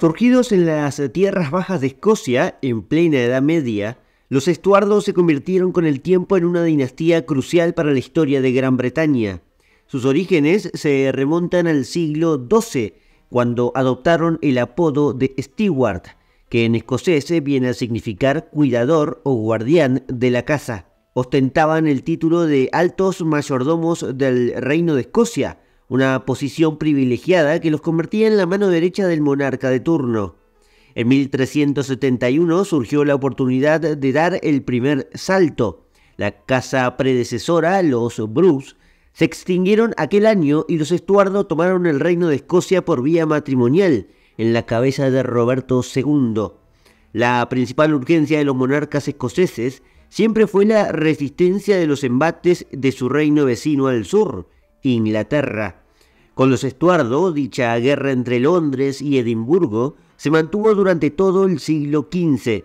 Surgidos en las tierras bajas de Escocia, en plena Edad Media, los estuardos se convirtieron con el tiempo en una dinastía crucial para la historia de Gran Bretaña. Sus orígenes se remontan al siglo XII, cuando adoptaron el apodo de Steward, que en escocés viene a significar cuidador o guardián de la casa. Ostentaban el título de altos mayordomos del Reino de Escocia, una posición privilegiada que los convertía en la mano derecha del monarca de turno. En 1371 surgió la oportunidad de dar el primer salto. La casa predecesora, los Bruce, se extinguieron aquel año y los Estuardo tomaron el reino de Escocia por vía matrimonial, en la cabeza de Roberto II. La principal urgencia de los monarcas escoceses siempre fue la resistencia de los embates de su reino vecino al sur, Inglaterra. Con los Estuardo, dicha guerra entre Londres y Edimburgo se mantuvo durante todo el siglo XV.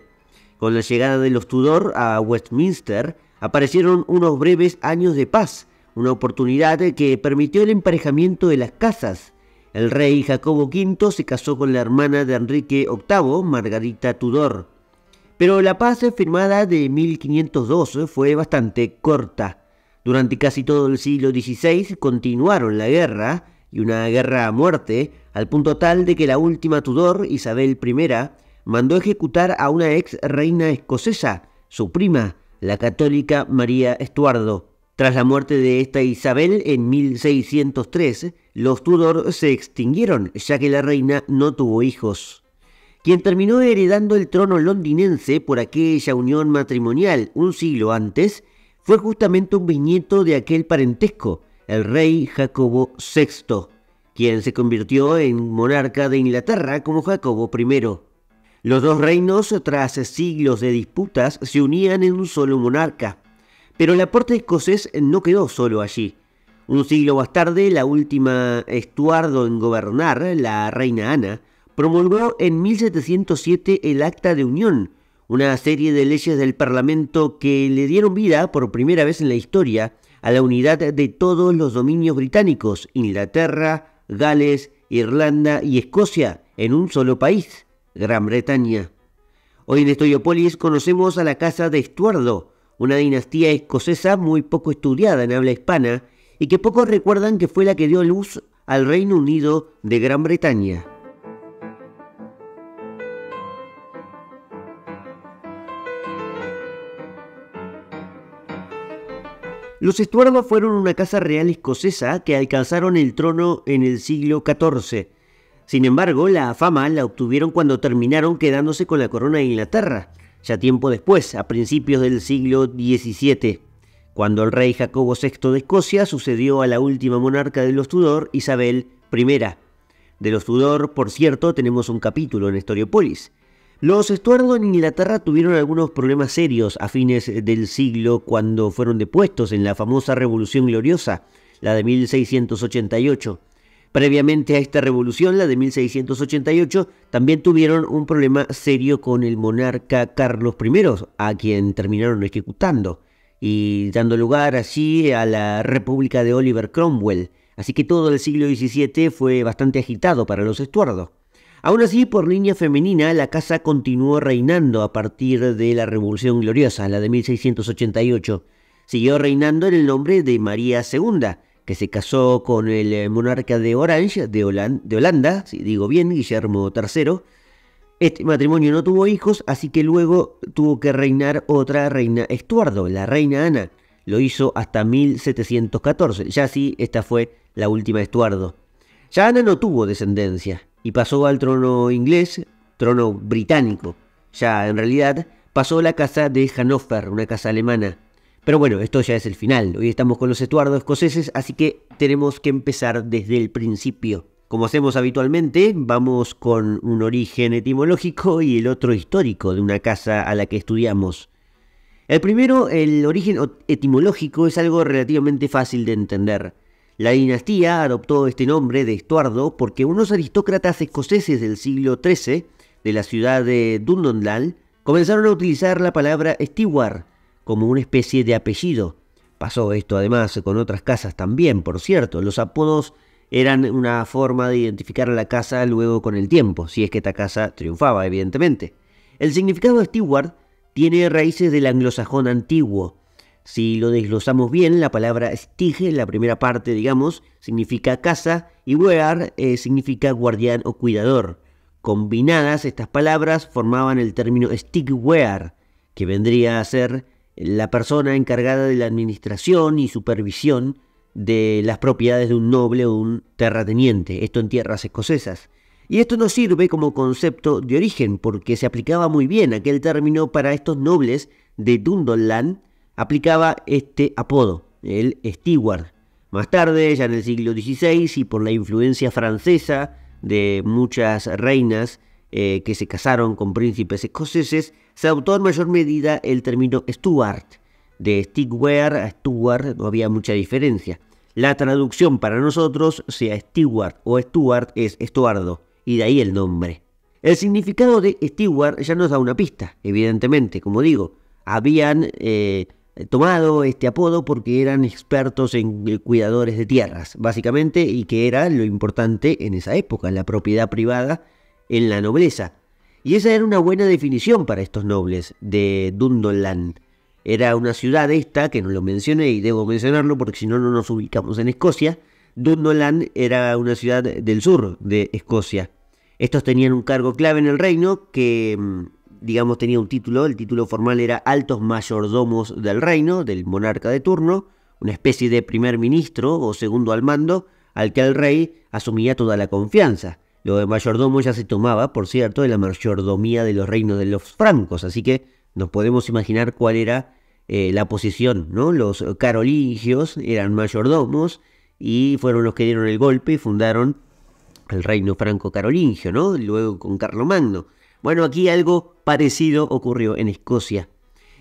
Con la llegada de los Tudor a Westminster, aparecieron unos breves años de paz, una oportunidad que permitió el emparejamiento de las casas. El rey Jacobo V se casó con la hermana de Enrique VIII, Margarita Tudor. Pero la paz firmada de 1512 fue bastante corta. Durante casi todo el siglo XVI continuaron la guerra y una guerra a muerte, al punto tal de que la última Tudor, Isabel I, mandó ejecutar a una ex reina escocesa, su prima, la católica María Estuardo. Tras la muerte de esta Isabel en 1603, los Tudor se extinguieron, ya que la reina no tuvo hijos. Quien terminó heredando el trono londinense por aquella unión matrimonial un siglo antes, fue justamente un viñeto de aquel parentesco, el rey Jacobo VI, quien se convirtió en monarca de Inglaterra como Jacobo I. Los dos reinos, tras siglos de disputas, se unían en un solo monarca. Pero la aporte escocés no quedó solo allí. Un siglo más tarde, la última estuardo en gobernar, la reina Ana, promulgó en 1707 el Acta de Unión, una serie de leyes del Parlamento que le dieron vida por primera vez en la historia a la unidad de todos los dominios británicos, Inglaterra, Gales, Irlanda y Escocia, en un solo país, Gran Bretaña. Hoy en Estiopolis conocemos a la Casa de Estuardo, una dinastía escocesa muy poco estudiada en habla hispana y que pocos recuerdan que fue la que dio luz al Reino Unido de Gran Bretaña. Los estuardos fueron una casa real escocesa que alcanzaron el trono en el siglo XIV. Sin embargo, la fama la obtuvieron cuando terminaron quedándose con la corona de Inglaterra, ya tiempo después, a principios del siglo XVII, cuando el rey Jacobo VI de Escocia sucedió a la última monarca de los Tudor, Isabel I. De los Tudor, por cierto, tenemos un capítulo en Historiopolis. Los estuardos en Inglaterra tuvieron algunos problemas serios a fines del siglo cuando fueron depuestos en la famosa Revolución Gloriosa, la de 1688. Previamente a esta revolución, la de 1688, también tuvieron un problema serio con el monarca Carlos I, a quien terminaron ejecutando, y dando lugar así a la República de Oliver Cromwell. Así que todo el siglo XVII fue bastante agitado para los estuardos. Aún así, por línea femenina, la casa continuó reinando a partir de la Revolución Gloriosa, la de 1688. Siguió reinando en el nombre de María II, que se casó con el eh, monarca de Orange, de, de Holanda, si digo bien, Guillermo III. Este matrimonio no tuvo hijos, así que luego tuvo que reinar otra reina Estuardo, la reina Ana. Lo hizo hasta 1714, ya sí, esta fue la última Estuardo. Ya Ana no tuvo descendencia, y pasó al trono inglés, trono británico, ya en realidad, pasó a la casa de Hannover, una casa alemana. Pero bueno, esto ya es el final. Hoy estamos con los estuardos escoceses, así que tenemos que empezar desde el principio. Como hacemos habitualmente, vamos con un origen etimológico y el otro histórico de una casa a la que estudiamos. El primero, el origen etimológico, es algo relativamente fácil de entender. La dinastía adoptó este nombre de Estuardo porque unos aristócratas escoceses del siglo XIII de la ciudad de Dundondal comenzaron a utilizar la palabra Steward como una especie de apellido. Pasó esto además con otras casas también, por cierto. Los apodos eran una forma de identificar a la casa luego con el tiempo, si es que esta casa triunfaba, evidentemente. El significado de tiene raíces del anglosajón antiguo, si lo desglosamos bien, la palabra stige, la primera parte, digamos, significa casa y wear eh, significa guardián o cuidador. Combinadas estas palabras formaban el término stigwear, que vendría a ser la persona encargada de la administración y supervisión de las propiedades de un noble o un terrateniente, esto en tierras escocesas. Y esto nos sirve como concepto de origen, porque se aplicaba muy bien aquel término para estos nobles de Dundonland aplicaba este apodo, el Steward. Más tarde, ya en el siglo XVI, y por la influencia francesa de muchas reinas eh, que se casaron con príncipes escoceses, se adoptó en mayor medida el término Stuart. De Stigware a Stuart no había mucha diferencia. La traducción para nosotros, sea Stuart o Stuart, es Estuardo, y de ahí el nombre. El significado de Steward ya nos da una pista, evidentemente, como digo, habían eh, eh, tomado este apodo porque eran expertos en eh, cuidadores de tierras, básicamente, y que era lo importante en esa época, la propiedad privada en la nobleza. Y esa era una buena definición para estos nobles de Dundoland. Era una ciudad esta, que no lo mencioné y debo mencionarlo porque si no, no nos ubicamos en Escocia. Dundoland era una ciudad del sur de Escocia. Estos tenían un cargo clave en el reino que mm, digamos, tenía un título, el título formal era Altos Mayordomos del Reino, del monarca de turno, una especie de primer ministro o segundo al mando, al que el rey asumía toda la confianza. Lo de mayordomo ya se tomaba, por cierto, de la mayordomía de los reinos de los francos, así que nos podemos imaginar cuál era eh, la posición, ¿no? Los carolingios eran mayordomos y fueron los que dieron el golpe y fundaron el reino franco carolingio, ¿no? Luego con Carlomagno. Bueno, aquí algo parecido ocurrió en Escocia.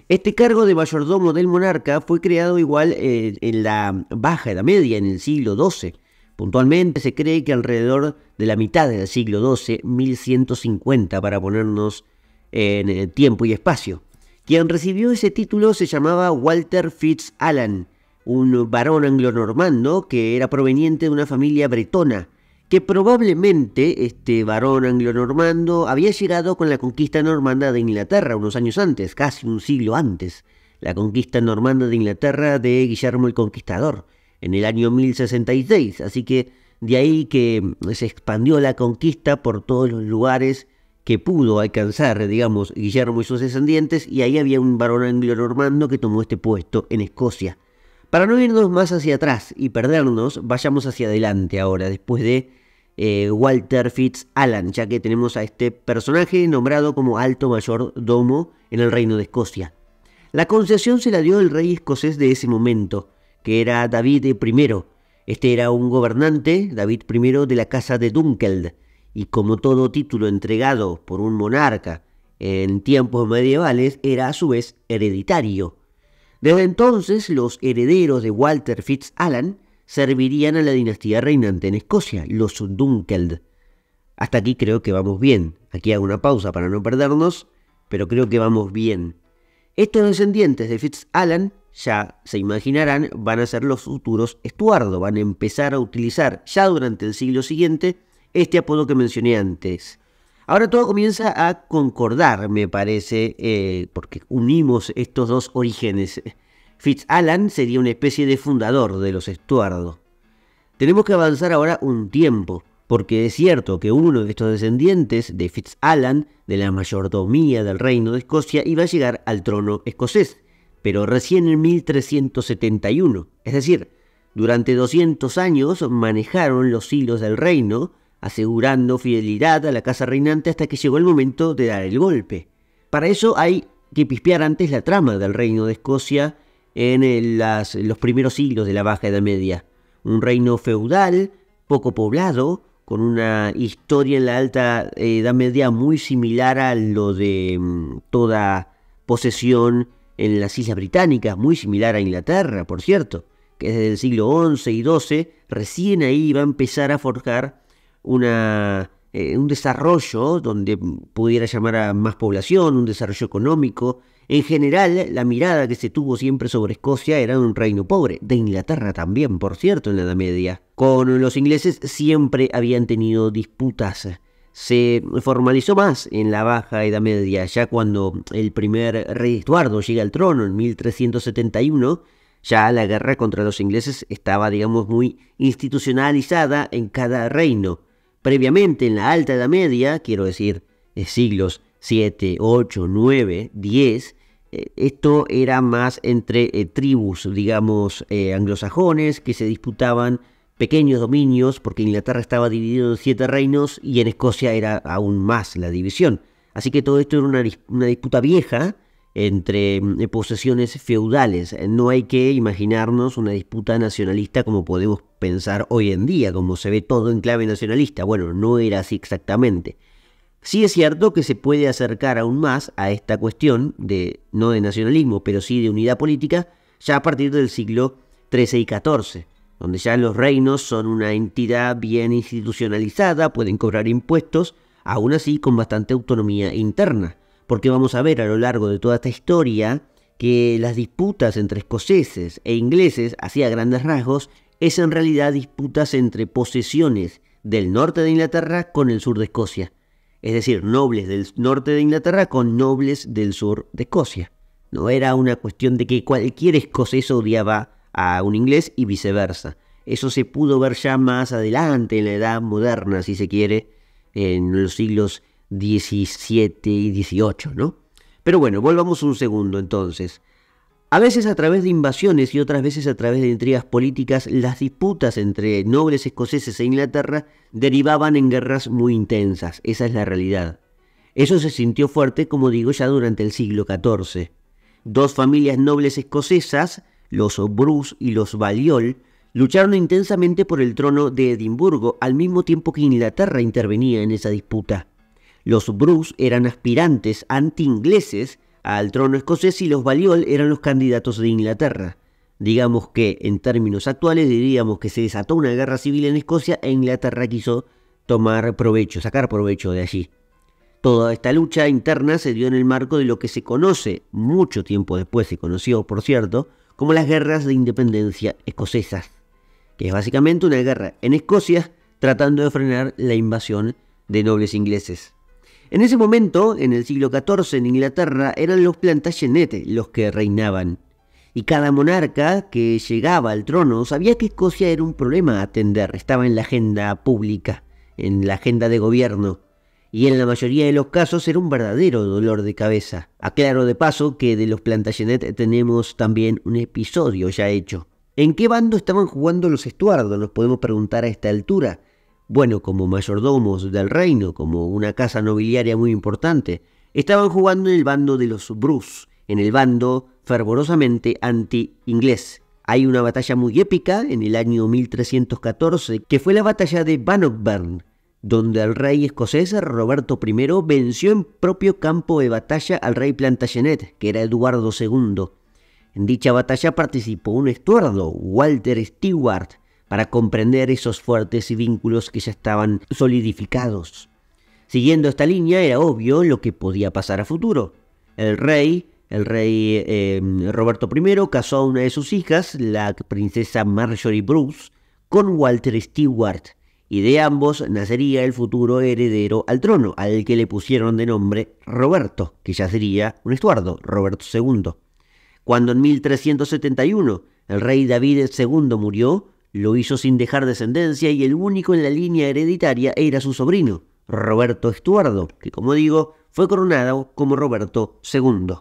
Este cargo de mayordomo del monarca fue creado igual eh, en la Baja la Media, en el siglo XII. Puntualmente se cree que alrededor de la mitad del siglo XII, 1150 para ponernos en eh, tiempo y espacio. Quien recibió ese título se llamaba Walter Fitzalan, un varón anglo-normando que era proveniente de una familia bretona que probablemente este varón anglo-normando había llegado con la conquista normanda de Inglaterra unos años antes, casi un siglo antes, la conquista normanda de Inglaterra de Guillermo el Conquistador, en el año 1066, así que de ahí que mm, se expandió la conquista por todos los lugares que pudo alcanzar, digamos, Guillermo y sus descendientes, y ahí había un varón anglo-normando que tomó este puesto en Escocia. Para no irnos más hacia atrás y perdernos, vayamos hacia adelante ahora, después de eh, Walter Fitz-Alan, ya que tenemos a este personaje nombrado como Alto Mayor Domo en el Reino de Escocia. La concesión se la dio el rey escocés de ese momento, que era David I. Este era un gobernante, David I, de la Casa de Dunkeld, y como todo título entregado por un monarca en tiempos medievales, era a su vez hereditario. Desde entonces, los herederos de Walter FitzAlan servirían a la dinastía reinante en Escocia, los Dunkeld. Hasta aquí creo que vamos bien. Aquí hago una pausa para no perdernos, pero creo que vamos bien. Estos descendientes de FitzAlan, ya se imaginarán, van a ser los futuros Estuardo, van a empezar a utilizar ya durante el siglo siguiente este apodo que mencioné antes. Ahora todo comienza a concordar, me parece, eh, porque unimos estos dos orígenes. Fitzalan sería una especie de fundador de los estuardos. Tenemos que avanzar ahora un tiempo, porque es cierto que uno de estos descendientes de Fitzalan, de la mayordomía del reino de Escocia, iba a llegar al trono escocés, pero recién en 1371. Es decir, durante 200 años manejaron los hilos del reino, asegurando fidelidad a la casa reinante hasta que llegó el momento de dar el golpe. Para eso hay que pispear antes la trama del reino de Escocia en los primeros siglos de la Baja Edad Media. Un reino feudal, poco poblado, con una historia en la Alta Edad Media muy similar a lo de mm, toda posesión en las Islas Británicas, muy similar a Inglaterra, por cierto, que desde el siglo XI y XII recién ahí iba a empezar a forjar eh, un desarrollo donde pudiera llamar a más población, un desarrollo económico. En general, la mirada que se tuvo siempre sobre Escocia era un reino pobre, de Inglaterra también, por cierto, en la Edad Media. Con los ingleses siempre habían tenido disputas se formalizó más en la Baja Edad Media, ya cuando el primer rey Estuardo llega al trono en 1371, ya la guerra contra los ingleses estaba, digamos, muy institucionalizada en cada reino. Previamente en la Alta Edad Media, quiero decir eh, siglos 7, 8, 9, 10, esto era más entre eh, tribus, digamos, eh, anglosajones que se disputaban pequeños dominios, porque Inglaterra estaba dividido en siete reinos y en Escocia era aún más la división. Así que todo esto era una, una disputa vieja entre mm, eh, posesiones feudales. Eh, no hay que imaginarnos una disputa nacionalista como podemos pensar hoy en día, como se ve todo en clave nacionalista. Bueno, no era así exactamente. Sí es cierto que se puede acercar aún más a esta cuestión de no de nacionalismo, pero sí de unidad política, ya a partir del siglo XIII y XIV, donde ya los reinos son una entidad bien institucionalizada, pueden cobrar impuestos, aún así con bastante autonomía interna porque vamos a ver a lo largo de toda esta historia que las disputas entre escoceses e ingleses, así a grandes rasgos, es en realidad disputas entre posesiones del norte de Inglaterra con el sur de Escocia. Es decir, nobles del norte de Inglaterra con nobles del sur de Escocia. No era una cuestión de que cualquier escocés odiaba a un inglés y viceversa. Eso se pudo ver ya más adelante, en la edad moderna, si se quiere, en los siglos 17 y 18, ¿no? Pero bueno, volvamos un segundo entonces. A veces a través de invasiones y otras veces a través de intrigas políticas, las disputas entre nobles escoceses e Inglaterra derivaban en guerras muy intensas, esa es la realidad. Eso se sintió fuerte, como digo, ya durante el siglo XIV. Dos familias nobles escocesas, los Bruce y los Balliol, lucharon intensamente por el trono de Edimburgo al mismo tiempo que Inglaterra intervenía en esa disputa. Los Bruce eran aspirantes anti-ingleses al trono escocés y los Balliol eran los candidatos de Inglaterra. Digamos que, en términos actuales, diríamos que se desató una guerra civil en Escocia e Inglaterra quiso tomar provecho, sacar provecho de allí. Toda esta lucha interna se dio en el marco de lo que se conoce, mucho tiempo después se conoció, por cierto, como las guerras de independencia escocesas, que es básicamente una guerra en Escocia tratando de frenar la invasión de nobles ingleses. En ese momento, en el siglo XIV en Inglaterra, eran los Plantagenet los que reinaban. Y cada monarca que llegaba al trono sabía que Escocia era un problema a atender, estaba en la agenda pública, en la agenda de gobierno y en la mayoría de los casos era un verdadero dolor de cabeza. Aclaro de paso que de los Plantagenet tenemos también un episodio ya hecho. ¿En qué bando estaban jugando los estuardos? Nos podemos preguntar a esta altura bueno, como mayordomos del reino, como una casa nobiliaria muy importante, estaban jugando en el bando de los Bruce, en el bando fervorosamente anti-inglés. Hay una batalla muy épica en el año 1314, que fue la batalla de Bannockburn, donde el rey escocés Roberto I venció en propio campo de batalla al rey Plantagenet, que era Eduardo II. En dicha batalla participó un estuardo, Walter Stewart, para comprender esos fuertes vínculos que ya estaban solidificados. Siguiendo esta línea era obvio lo que podía pasar a futuro. El rey, el rey em, Roberto I, casó a una de sus hijas, la princesa Marjorie Bruce, con Walter Stewart, y de ambos nacería el futuro heredero al trono, al que le pusieron de nombre Roberto, que ya sería un estuardo, Roberto II. Cuando en 1371 el rey David II murió, lo hizo sin dejar descendencia y el único en la línea hereditaria era su sobrino, Roberto Estuardo, que como digo, fue coronado como Roberto II.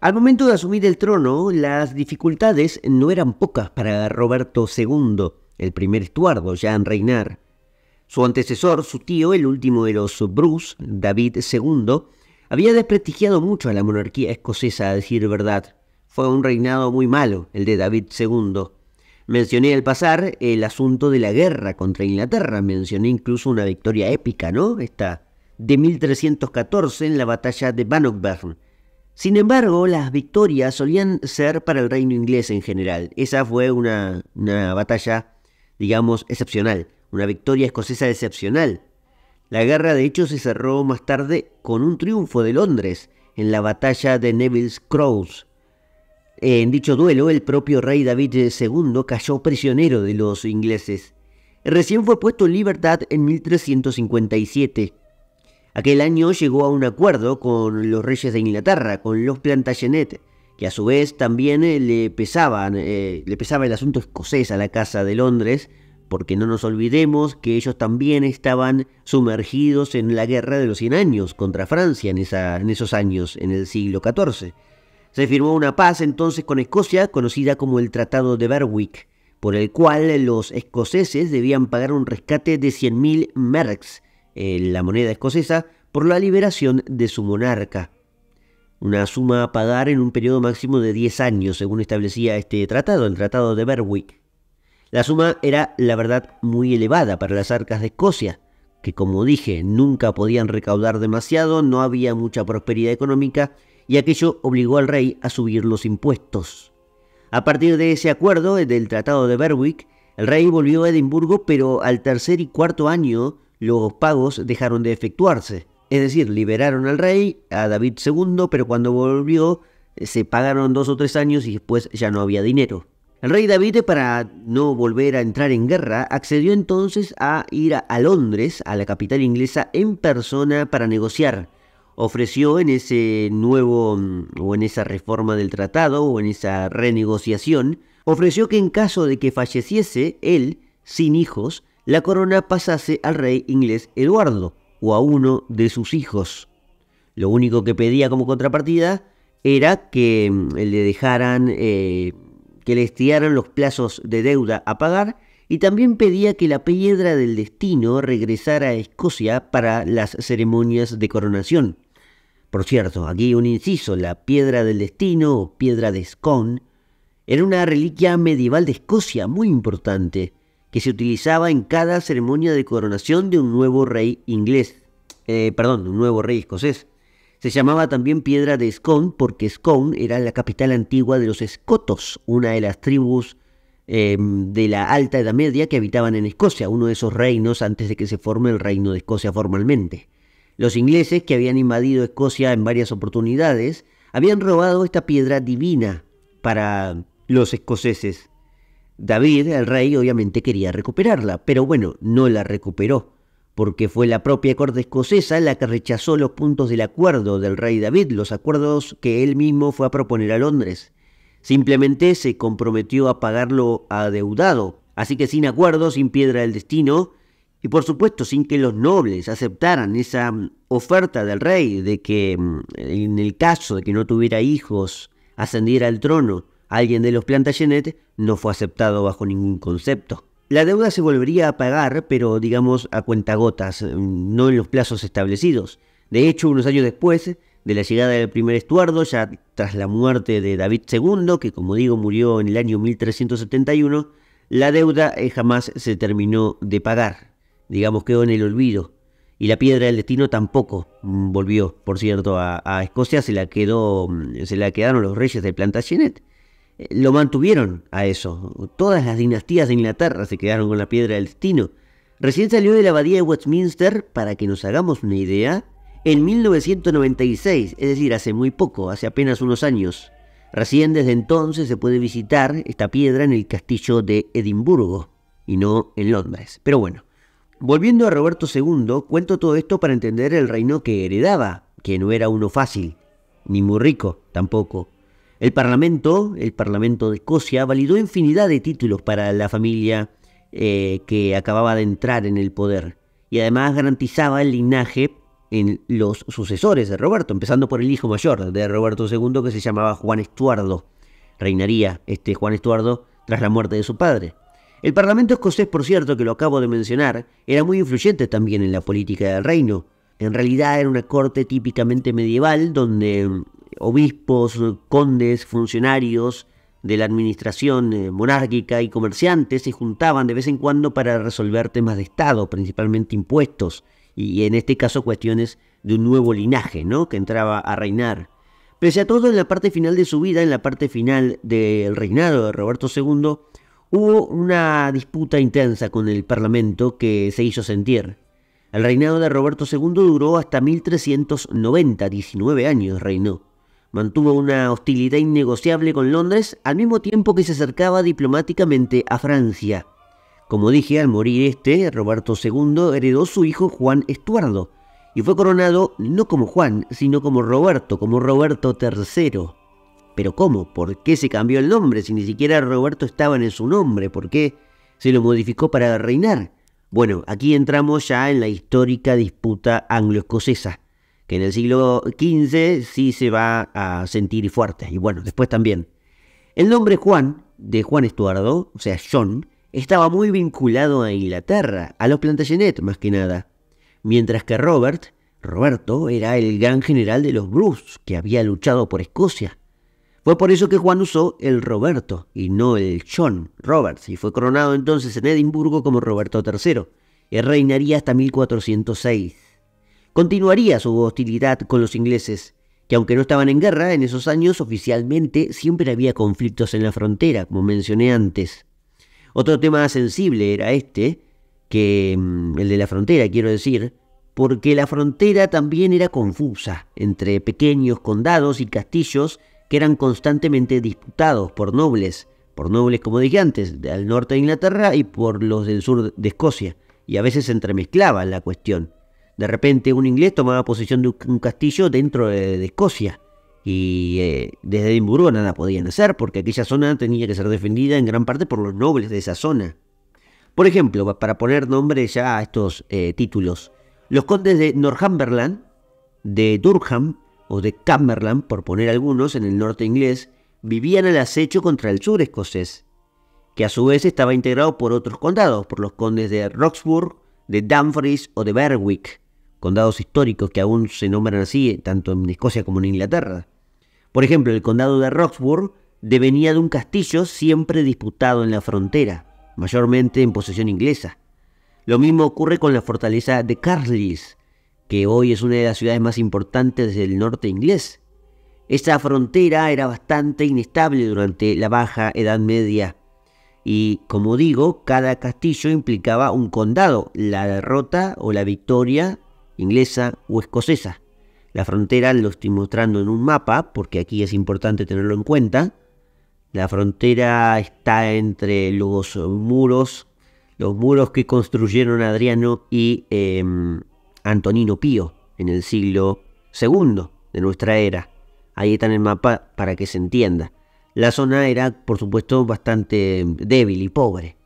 Al momento de asumir el trono, las dificultades no eran pocas para Roberto II, el primer Estuardo ya en reinar. Su antecesor, su tío, el último de los Bruce, David II, había desprestigiado mucho a la monarquía escocesa, a decir verdad. Fue un reinado muy malo, el de David II. Mencioné al pasar el asunto de la guerra contra Inglaterra, mencioné incluso una victoria épica, ¿no? Esta de 1314 en la batalla de Bannockburn. Sin embargo, las victorias solían ser para el reino inglés en general. Esa fue una, una batalla, digamos, excepcional, una victoria escocesa excepcional la guerra de hecho se cerró más tarde con un triunfo de Londres en la batalla de Neville's Cross. En dicho duelo, el propio rey David II cayó prisionero de los ingleses. Recién fue puesto en libertad en 1357. Aquel año llegó a un acuerdo con los reyes de Inglaterra, con los Plantagenet, que a su vez también le, pesaban, eh, le pesaba el asunto escocés a la Casa de Londres, porque no nos olvidemos que ellos también estaban sumergidos en la guerra de los 100 años contra Francia en, esos años, en el siglo XIV. Se firmó una paz entonces con Escocia, conocida como el Tratado de Berwick, por el cual los escoceses debían pagar un rescate de 100.000 mercs, eh, la moneda escocesa, por la liberación de su monarca. Una suma a pagar en un periodo máximo de 10 años, según establecía este tratado, el Tratado de Berwick. La suma era, la verdad, muy elevada para las arcas de Escocia, que como dije, nunca podían recaudar demasiado, no había mucha prosperidad económica, y aquello obligó al rey a subir los impuestos. A partir de ese acuerdo, eh, del Tratado de Berwick, el rey volvió a Edimburgo, pero al tercer y cuarto año los pagos dejaron de efectuarse. Es decir, liberaron al rey, a David II, pero cuando volvió eh, se pagaron dos o tres años y después ya no había dinero. El rey David, para no volver a entrar en guerra, accedió entonces a ir a Londres, a la capital inglesa, en persona para negociar. Ofreció en ese nuevo, mm, o en esa reforma del tratado, o en esa renegociación, ofreció que en caso de que falleciese él, sin hijos, la corona pasase al rey inglés Eduardo, o a uno de sus hijos. Lo único que pedía como contrapartida era que mm, le dejaran... Eh, que le estiraran los plazos de deuda a pagar y también pedía que la piedra del destino regresara a Escocia para las ceremonias de coronación. Por cierto, aquí un inciso, la piedra del destino o piedra de Scone era una reliquia medieval de Escocia muy importante que se utilizaba en cada ceremonia de coronación de un nuevo rey inglés, eh, perdón, un nuevo rey escocés. Se llamaba también piedra de Scone porque Scone era la capital antigua de los escotos, una de las tribus em, de la Alta Edad Media que habitaban en Escocia, uno de esos reinos antes de que se forme el Reino de Escocia formalmente. Los ingleses, que habían invadido Escocia en varias oportunidades, habían robado esta piedra divina para los escoceses. David, el rey, obviamente quería recuperarla, pero bueno, no la recuperó porque fue la propia corte escocesa la que rechazó los puntos del acuerdo del rey David, los acuerdos que él mismo fue a proponer a Londres. Simplemente se comprometió a pagarlo adeudado, así que sin acuerdo, sin piedra del destino, y por supuesto sin que los nobles aceptaran esa mm, oferta del rey de que mm, en el caso de que no tuviera hijos, ascendiera al trono alguien de los Plantagenet, no fue aceptado bajo ningún concepto. La deuda se volvería a pagar, pero digamos a cuentagotas, eh, no en los plazos establecidos. De hecho, unos años después de la llegada del primer Estuardo, ya tras la muerte de David II, que como digo murió en el año 1371, la deuda eh, jamás se terminó de pagar. Digamos quedó en el olvido. Y la piedra del destino tampoco mm, volvió, por cierto, a, Escocia, se la, quedó, mm, se la quedaron los reyes de Plantagenet lo mantuvieron a eso. Todas las dinastías de Inglaterra se quedaron con la piedra del destino. Recién salió de la abadía de Westminster, para que nos hagamos una idea, en 1996, es decir, hace muy poco, hace apenas unos años. Recién desde entonces se puede visitar esta piedra en el castillo de Edimburgo y no en Londres. Pero bueno, volviendo a Roberto II, cuento todo esto para entender el reino que heredaba, que no era uno fácil, ni muy rico tampoco. El Parlamento, el Parlamento de Escocia, validó infinidad de títulos para la familia eh, que acababa de entrar en el poder y además garantizaba el linaje en los sucesores de Roberto, empezando por el hijo mayor de Roberto II que se llamaba Juan Estuardo. Reinaría este Juan Estuardo tras la muerte de su padre. El Parlamento escocés, por cierto, que lo acabo de mencionar, era muy influyente también en la política del reino. En realidad era una corte típicamente medieval donde obispos, condes, funcionarios de la administración eh, monárquica y comerciantes se juntaban de vez en cuando para resolver temas de Estado, principalmente impuestos, y en este caso cuestiones de un nuevo linaje, ¿no? Que entraba a reinar. Pese a todo, en la parte final de su vida, en la parte final del reinado de Roberto II, hubo una disputa intensa con el Parlamento que se hizo sentir. El reinado de Roberto II duró hasta 1390, 19 años reinó. Mantuvo una hostilidad innegociable con Londres al mismo tiempo que se acercaba diplomáticamente a Francia. Como dije, al morir este, Roberto II heredó su hijo Juan Estuardo y fue coronado no como Juan, sino como Roberto, como Roberto III. Pero ¿cómo? ¿Por qué se cambió el nombre si ni siquiera Roberto estaba en su nombre? ¿Por qué se lo modificó para reinar? Bueno, aquí entramos ya en la histórica disputa anglo-escocesa que en el siglo XV sí se va a sentir fuerte, y bueno, después también. El nombre Juan, de Juan Estuardo, o sea, John, estaba muy vinculado a Inglaterra, a los Plantagenet más que nada, mientras que Robert, Roberto, era el gran general de los Bruce, que había luchado por Escocia. Fue por eso que Juan usó el Roberto y no el John Roberts, y fue coronado entonces en Edimburgo como Roberto III, y reinaría hasta 1406 continuaría su hostilidad con los ingleses, que aunque no estaban en guerra en esos años, oficialmente siempre había conflictos en la frontera, como mencioné antes. Otro tema sensible era este, que mm, el de la frontera, quiero decir, porque la frontera también era confusa entre pequeños condados y castillos que eran constantemente disputados por nobles, por nobles como dije antes, del norte de Inglaterra y por los del sur de Escocia, y a veces se entremezclaba la cuestión. De repente un inglés tomaba posesión de un castillo dentro de, Escocia y eh, desde Edimburgo nada podían hacer porque aquella zona tenía que ser defendida en gran parte por los nobles de esa zona. Por ejemplo, para poner nombre ya a estos eh, títulos, los condes de Northumberland, de Durham o de Cumberland, por poner algunos en el norte inglés, vivían al acecho contra el sur escocés, que a su vez estaba integrado por otros condados, por los condes de Roxburgh, de Dumfries o de Berwick condados históricos que aún se nombran así, eh, tanto en Escocia como en Inglaterra. Por ejemplo, el condado de Roxburgh devenía de un castillo siempre disputado en la frontera, mayormente en posesión inglesa. Lo mismo ocurre con la fortaleza de Carlisle, que hoy es una de las ciudades más importantes del norte inglés. Esa frontera era bastante inestable durante la Baja Edad Media y, como digo, cada castillo implicaba un condado. La derrota o la victoria inglesa o escocesa. La frontera lo estoy mostrando en un mapa porque aquí es importante tenerlo en cuenta. La frontera está entre los muros, los muros que construyeron Adriano y em, Antonino Pío en el siglo II de nuestra era. Ahí está en el mapa para que se entienda. La zona era, por supuesto, bastante débil y pobre.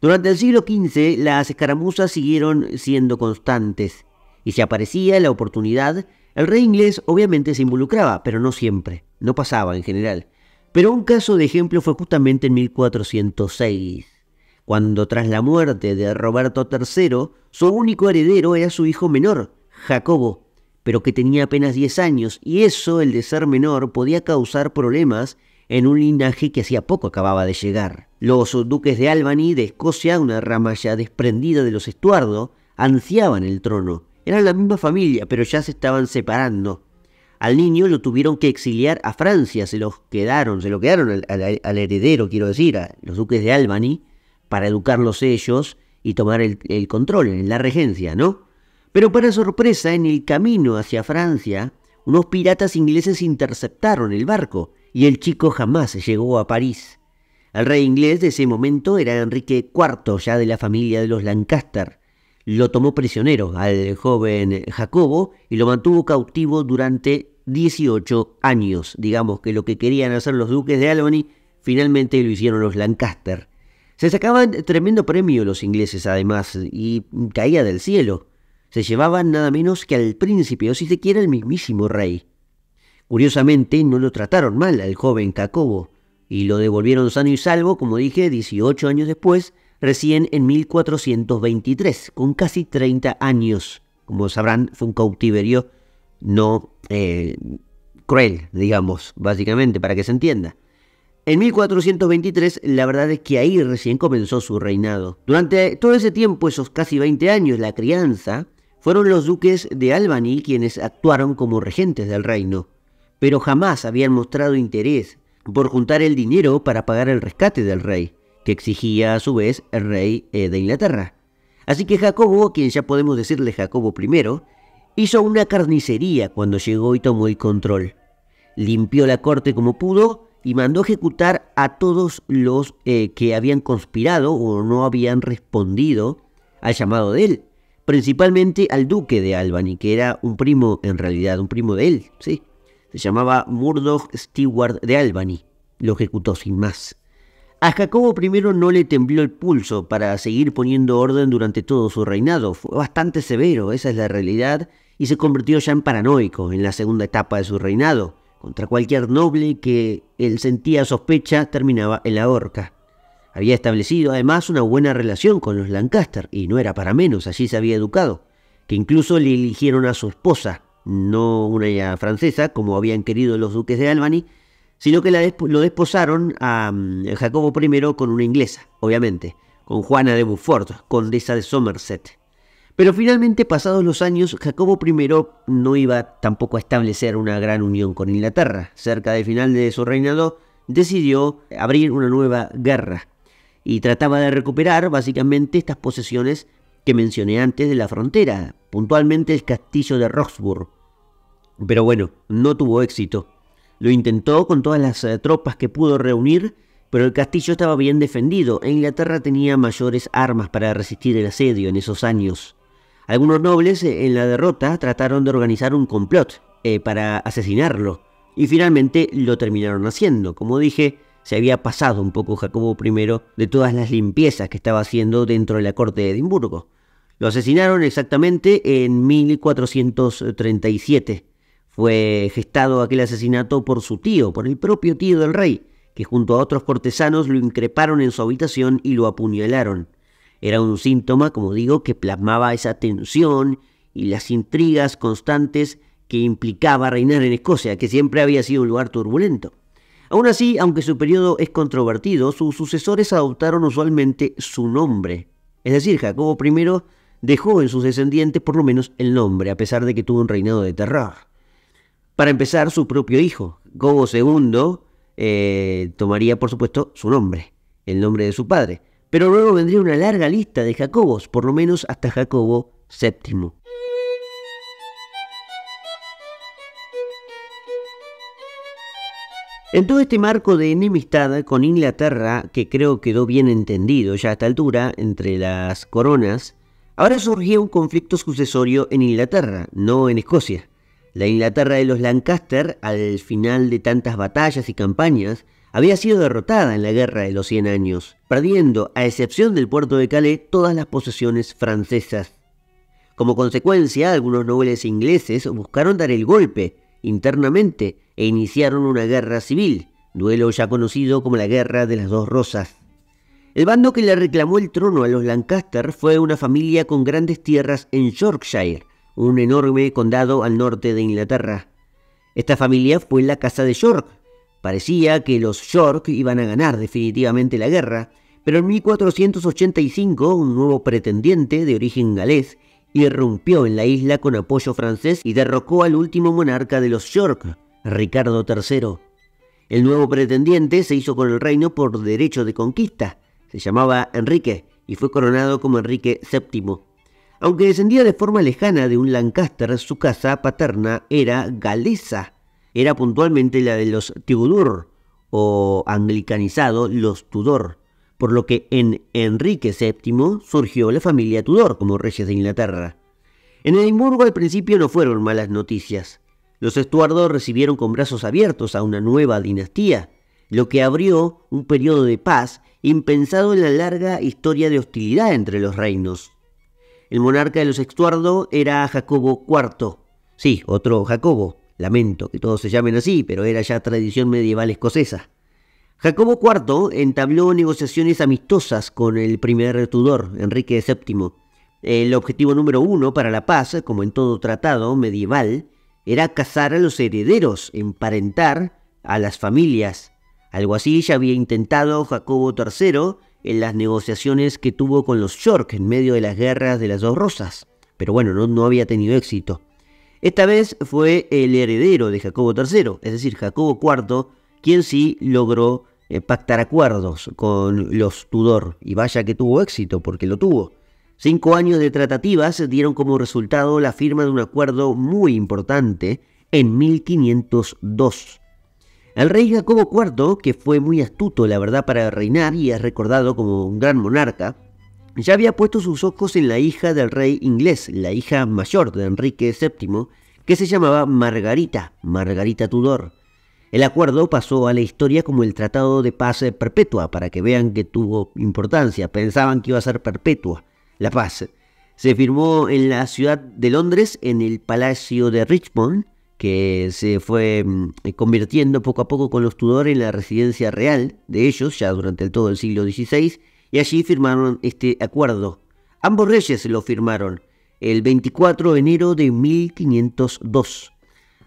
Durante el siglo XV, las escaramuzas siguieron siendo constantes y si aparecía la oportunidad, el rey inglés obviamente se involucraba, pero no siempre, no pasaba en general. Pero un caso de ejemplo fue justamente en 1406, cuando tras la muerte de Roberto III, su único heredero era su hijo menor, Jacobo, pero que tenía apenas 10 años, y eso, el de ser menor, podía causar problemas en un linaje que hacía poco acababa de llegar. Los duques de Albany, de Escocia, una rama ya desprendida de los Estuardo, ansiaban el trono, eran la misma familia, pero ya se estaban separando. Al niño lo tuvieron que exiliar a Francia, se los quedaron, se lo quedaron al, heredero, quiero decir, a los duques de Albany, para educarlos ellos y tomar el, el control, en la regencia, ¿no? Pero para sorpresa, en el camino hacia Francia, unos piratas ingleses interceptaron el barco y el chico jamás llegó a París. El rey inglés de ese momento era Enrique IV, ya de la familia de los Lancaster, lo tomó prisionero al joven Jacobo y lo mantuvo cautivo durante 18 años. Digamos que lo que querían hacer los duques de Albany finalmente lo hicieron los Lancaster. Se sacaban tremendo premio los ingleses además y caía del cielo. Se llevaban nada menos que al príncipe o si se quiere el mismísimo rey. Curiosamente no lo trataron mal al joven Jacobo y lo devolvieron sano y salvo, como dije, 18 años después, recién en 1423, con casi 30 años. Como sabrán, fue un cautiverio no eh, cruel, digamos, básicamente, para que se entienda. En 1423, la verdad es que ahí recién comenzó su reinado. Durante todo ese tiempo, esos casi 20 años, la crianza, fueron los duques de Albany quienes actuaron como regentes del reino, pero jamás habían mostrado interés por juntar el dinero para pagar el rescate del rey que exigía a su vez el rey eh, de Inglaterra. Así que Jacobo, quien ya podemos decirle Jacobo I, hizo una carnicería cuando llegó y tomó el control. Limpió la corte como pudo y mandó ejecutar a todos los eh, que habían conspirado o no habían respondido al llamado de él, principalmente al duque de Albany, que era un primo en realidad, un primo de él, sí. Se llamaba Murdoch Stewart de Albany. Lo ejecutó sin más. A Jacobo I no le tembló el pulso para seguir poniendo orden durante todo su reinado. Fue bastante severo, esa es la realidad, y se convirtió ya en paranoico en la segunda etapa de su reinado. Contra cualquier noble que él sentía sospecha terminaba en la horca. Había establecido además una buena relación con los Lancaster, y no era para menos, allí se había educado, que incluso le eligieron a su esposa, no una francesa como habían querido los duques de Albany, sino que la lo desposaron a mm, Jacobo I con una inglesa, obviamente, con Juana de Beaufort, condesa de Somerset. Pero finalmente, pasados los años, Jacobo I no iba tampoco a establecer una gran unión con Inglaterra. Cerca del final de su reinado, decidió abrir una nueva guerra y trataba de recuperar básicamente estas posesiones que mencioné antes de la frontera, puntualmente el castillo de Roxburgh. Pero bueno, no tuvo éxito lo intentó con todas las eh, tropas que pudo reunir, pero el castillo estaba bien defendido e Inglaterra tenía mayores armas para resistir el asedio en esos años. Algunos nobles eh, en la derrota trataron de organizar un complot eh, para asesinarlo y finalmente lo terminaron haciendo. Como dije, se había pasado un poco Jacobo I de todas las limpiezas que estaba haciendo dentro de la corte de Edimburgo. Lo asesinaron exactamente en 1437 fue gestado aquel asesinato por su tío, por el propio tío del rey, que junto a otros cortesanos lo increparon en su habitación y lo apuñalaron. Era un síntoma, como digo, que plasmaba esa tensión y las intrigas constantes que implicaba reinar en Escocia, que siempre había sido un lugar turbulento. Aún así, aunque su periodo es controvertido, sus sucesores adoptaron usualmente su nombre. Es decir, Jacobo I dejó en sus descendientes por lo menos el nombre, a pesar de que tuvo un reinado de terror para empezar su propio hijo. Jacobo II eh, tomaría, por supuesto, su nombre, el nombre de su padre. Pero luego vendría una larga lista de Jacobos, por lo menos hasta Jacobo VII. En todo este marco de enemistad con Inglaterra, que creo quedó bien entendido ya a esta altura entre las coronas, ahora surgía un conflicto sucesorio en Inglaterra, no en Escocia. La Inglaterra de los Lancaster, al final de tantas batallas y campañas, había sido derrotada en la Guerra de los Cien Años, perdiendo, a excepción del puerto de Calais, todas las posesiones francesas. Como consecuencia, algunos nobles ingleses buscaron dar el golpe internamente e iniciaron una guerra civil, duelo ya conocido como la Guerra de las Dos Rosas. El bando que le reclamó el trono a los Lancaster fue una familia con grandes tierras en Yorkshire, un enorme condado al norte de Inglaterra. Esta familia fue la casa de York. Parecía que los York iban a ganar definitivamente la guerra, pero en 1485 un nuevo pretendiente de origen galés irrumpió en la isla con apoyo francés y derrocó al último monarca de los York, Ricardo III. El nuevo pretendiente se hizo con el reino por derecho de conquista. Se llamaba Enrique y fue coronado como Enrique VII. Aunque descendía de forma lejana de un Lancaster, su casa paterna era galesa. Era puntualmente la de los Tudor o anglicanizado los Tudor, por lo que en Enrique VII surgió la familia Tudor como reyes de Inglaterra. En Edimburgo al principio no fueron malas noticias. Los estuardos recibieron con brazos abiertos a una nueva dinastía, lo que abrió un periodo de paz impensado en la larga historia de hostilidad entre los reinos. El monarca de los Estuardo era Jacobo IV. Sí, otro Jacobo. Lamento que todos se llamen así, pero era ya tradición medieval escocesa. Jacobo IV entabló negociaciones amistosas con el primer Tudor, Enrique VII. El objetivo número uno para la paz, como en todo tratado medieval, era casar a los herederos, emparentar a las familias. Algo así ya había intentado Jacobo III en las negociaciones que tuvo con los York en medio de las guerras de las dos rosas, pero bueno, no, había tenido éxito. Esta vez fue el heredero de Jacobo III, es decir, Jacobo IV, quien sí logró eh, pactar acuerdos con los Tudor, y vaya que tuvo éxito, porque lo tuvo. Cinco años de tratativas dieron como resultado la firma de un acuerdo muy importante en 1502 el rey Jacobo IV, que fue muy astuto, la verdad, para reinar y es recordado como un gran monarca, ya había puesto sus ojos en la hija del rey inglés, la hija mayor de Enrique VII, que se llamaba Margarita, Margarita Tudor. El acuerdo pasó a la historia como el Tratado de Paz Perpetua, para que vean que tuvo importancia, pensaban que iba a ser perpetua la paz. Se firmó en la ciudad de Londres, en el Palacio de Richmond, que se fue mm, eh, convirtiendo poco a poco con los Tudor en la residencia real de ellos, ya durante todo el siglo XVI, y allí firmaron este acuerdo. Ambos reyes lo firmaron el 24 de enero de 1502.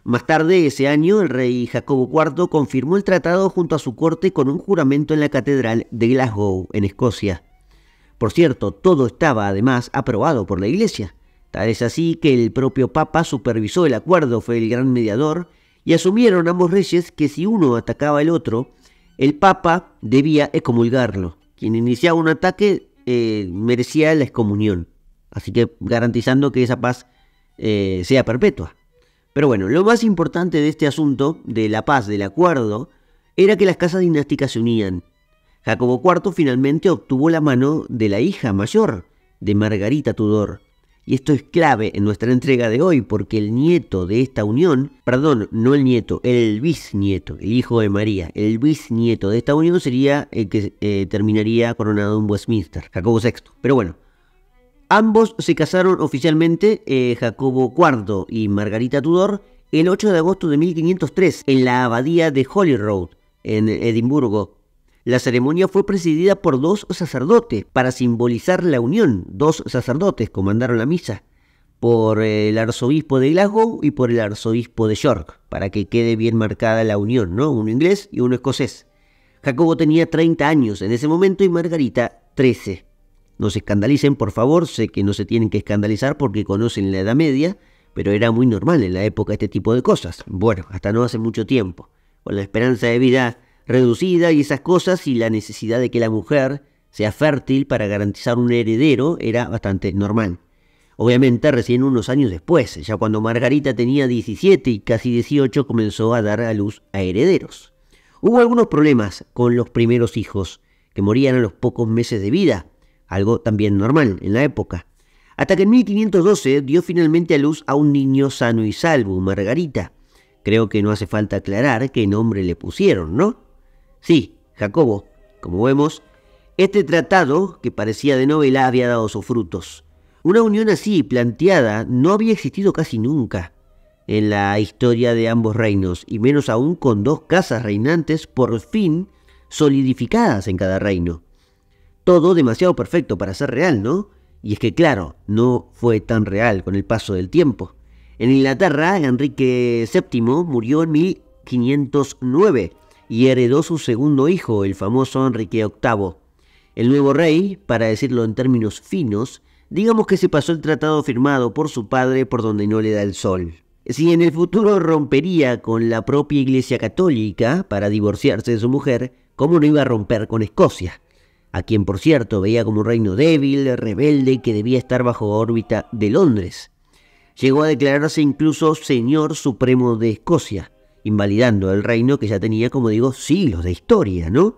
Más tarde ese año, el rey Jacobo IV confirmó el tratado junto a su corte con un juramento en la Catedral de Glasgow, en Escocia. Por cierto, todo estaba además aprobado por la Iglesia. Tal es así que el propio Papa supervisó el acuerdo, fue el gran mediador, y asumieron ambos reyes que si uno atacaba al otro, el Papa debía excomulgarlo. Quien iniciaba un ataque eh, merecía la excomunión, así que garantizando que esa paz eh, sea perpetua. Pero bueno, lo más importante de este asunto, de la paz, del acuerdo, era que las casas dinásticas se unían. Jacobo IV finalmente obtuvo la mano de la hija mayor de Margarita Tudor, y esto es clave en nuestra entrega de hoy porque el nieto de esta unión, perdón, no el nieto, el bisnieto, el hijo de María, el bisnieto de esta unión sería el que eh, terminaría coronado en Westminster, Jacobo VI. Pero bueno, ambos se casaron oficialmente, eh, Jacobo IV y Margarita Tudor, el 8 de agosto de 1503 en la abadía de Holyrood, en Edimburgo, la ceremonia fue presidida por dos sacerdotes para simbolizar la unión. Dos sacerdotes comandaron la misa por el arzobispo de Glasgow y por el arzobispo de York, para que quede bien marcada la unión, ¿no? Uno inglés y uno escocés. Jacobo tenía 30 años en ese momento y Margarita 13. No se escandalicen, por favor, sé que no se tienen que escandalizar porque conocen la Edad Media, pero era muy normal en la época este tipo de cosas. Bueno, hasta no hace mucho tiempo. Con la esperanza de vida reducida y esas cosas y la necesidad de que la mujer sea fértil para garantizar un heredero era bastante normal. Obviamente recién unos años después, ya cuando Margarita tenía 17 y casi 18 comenzó a dar a luz a herederos. Hubo algunos problemas con los primeros hijos, que morían a los pocos meses de vida, algo también normal en la época. Hasta que en 1512 dio finalmente a luz a un niño sano y salvo, Margarita. Creo que no hace falta aclarar qué nombre le pusieron, ¿no? Sí, Jacobo, como vemos, este tratado, que parecía de novela, había dado sus frutos. Una unión así planteada no había existido casi nunca en la historia de ambos reinos, y menos aún con dos casas reinantes por fin solidificadas en cada reino. Todo demasiado perfecto para ser real, ¿no? Y es que claro, no fue tan real con el paso del tiempo. En Inglaterra, Enrique VII murió en 1509 y heredó su segundo hijo, el famoso Enrique VIII. El nuevo rey, para decirlo en términos finos, digamos que se pasó el tratado firmado por su padre por donde no le da el sol. Si en el futuro rompería con la propia Iglesia Católica para divorciarse de su mujer, ¿cómo no iba a romper con Escocia? A quien por cierto veía como un reino débil, rebelde, que debía estar bajo órbita de Londres. Llegó a declararse incluso señor supremo de Escocia invalidando el reino que ya tenía, como digo, siglos de historia, ¿no?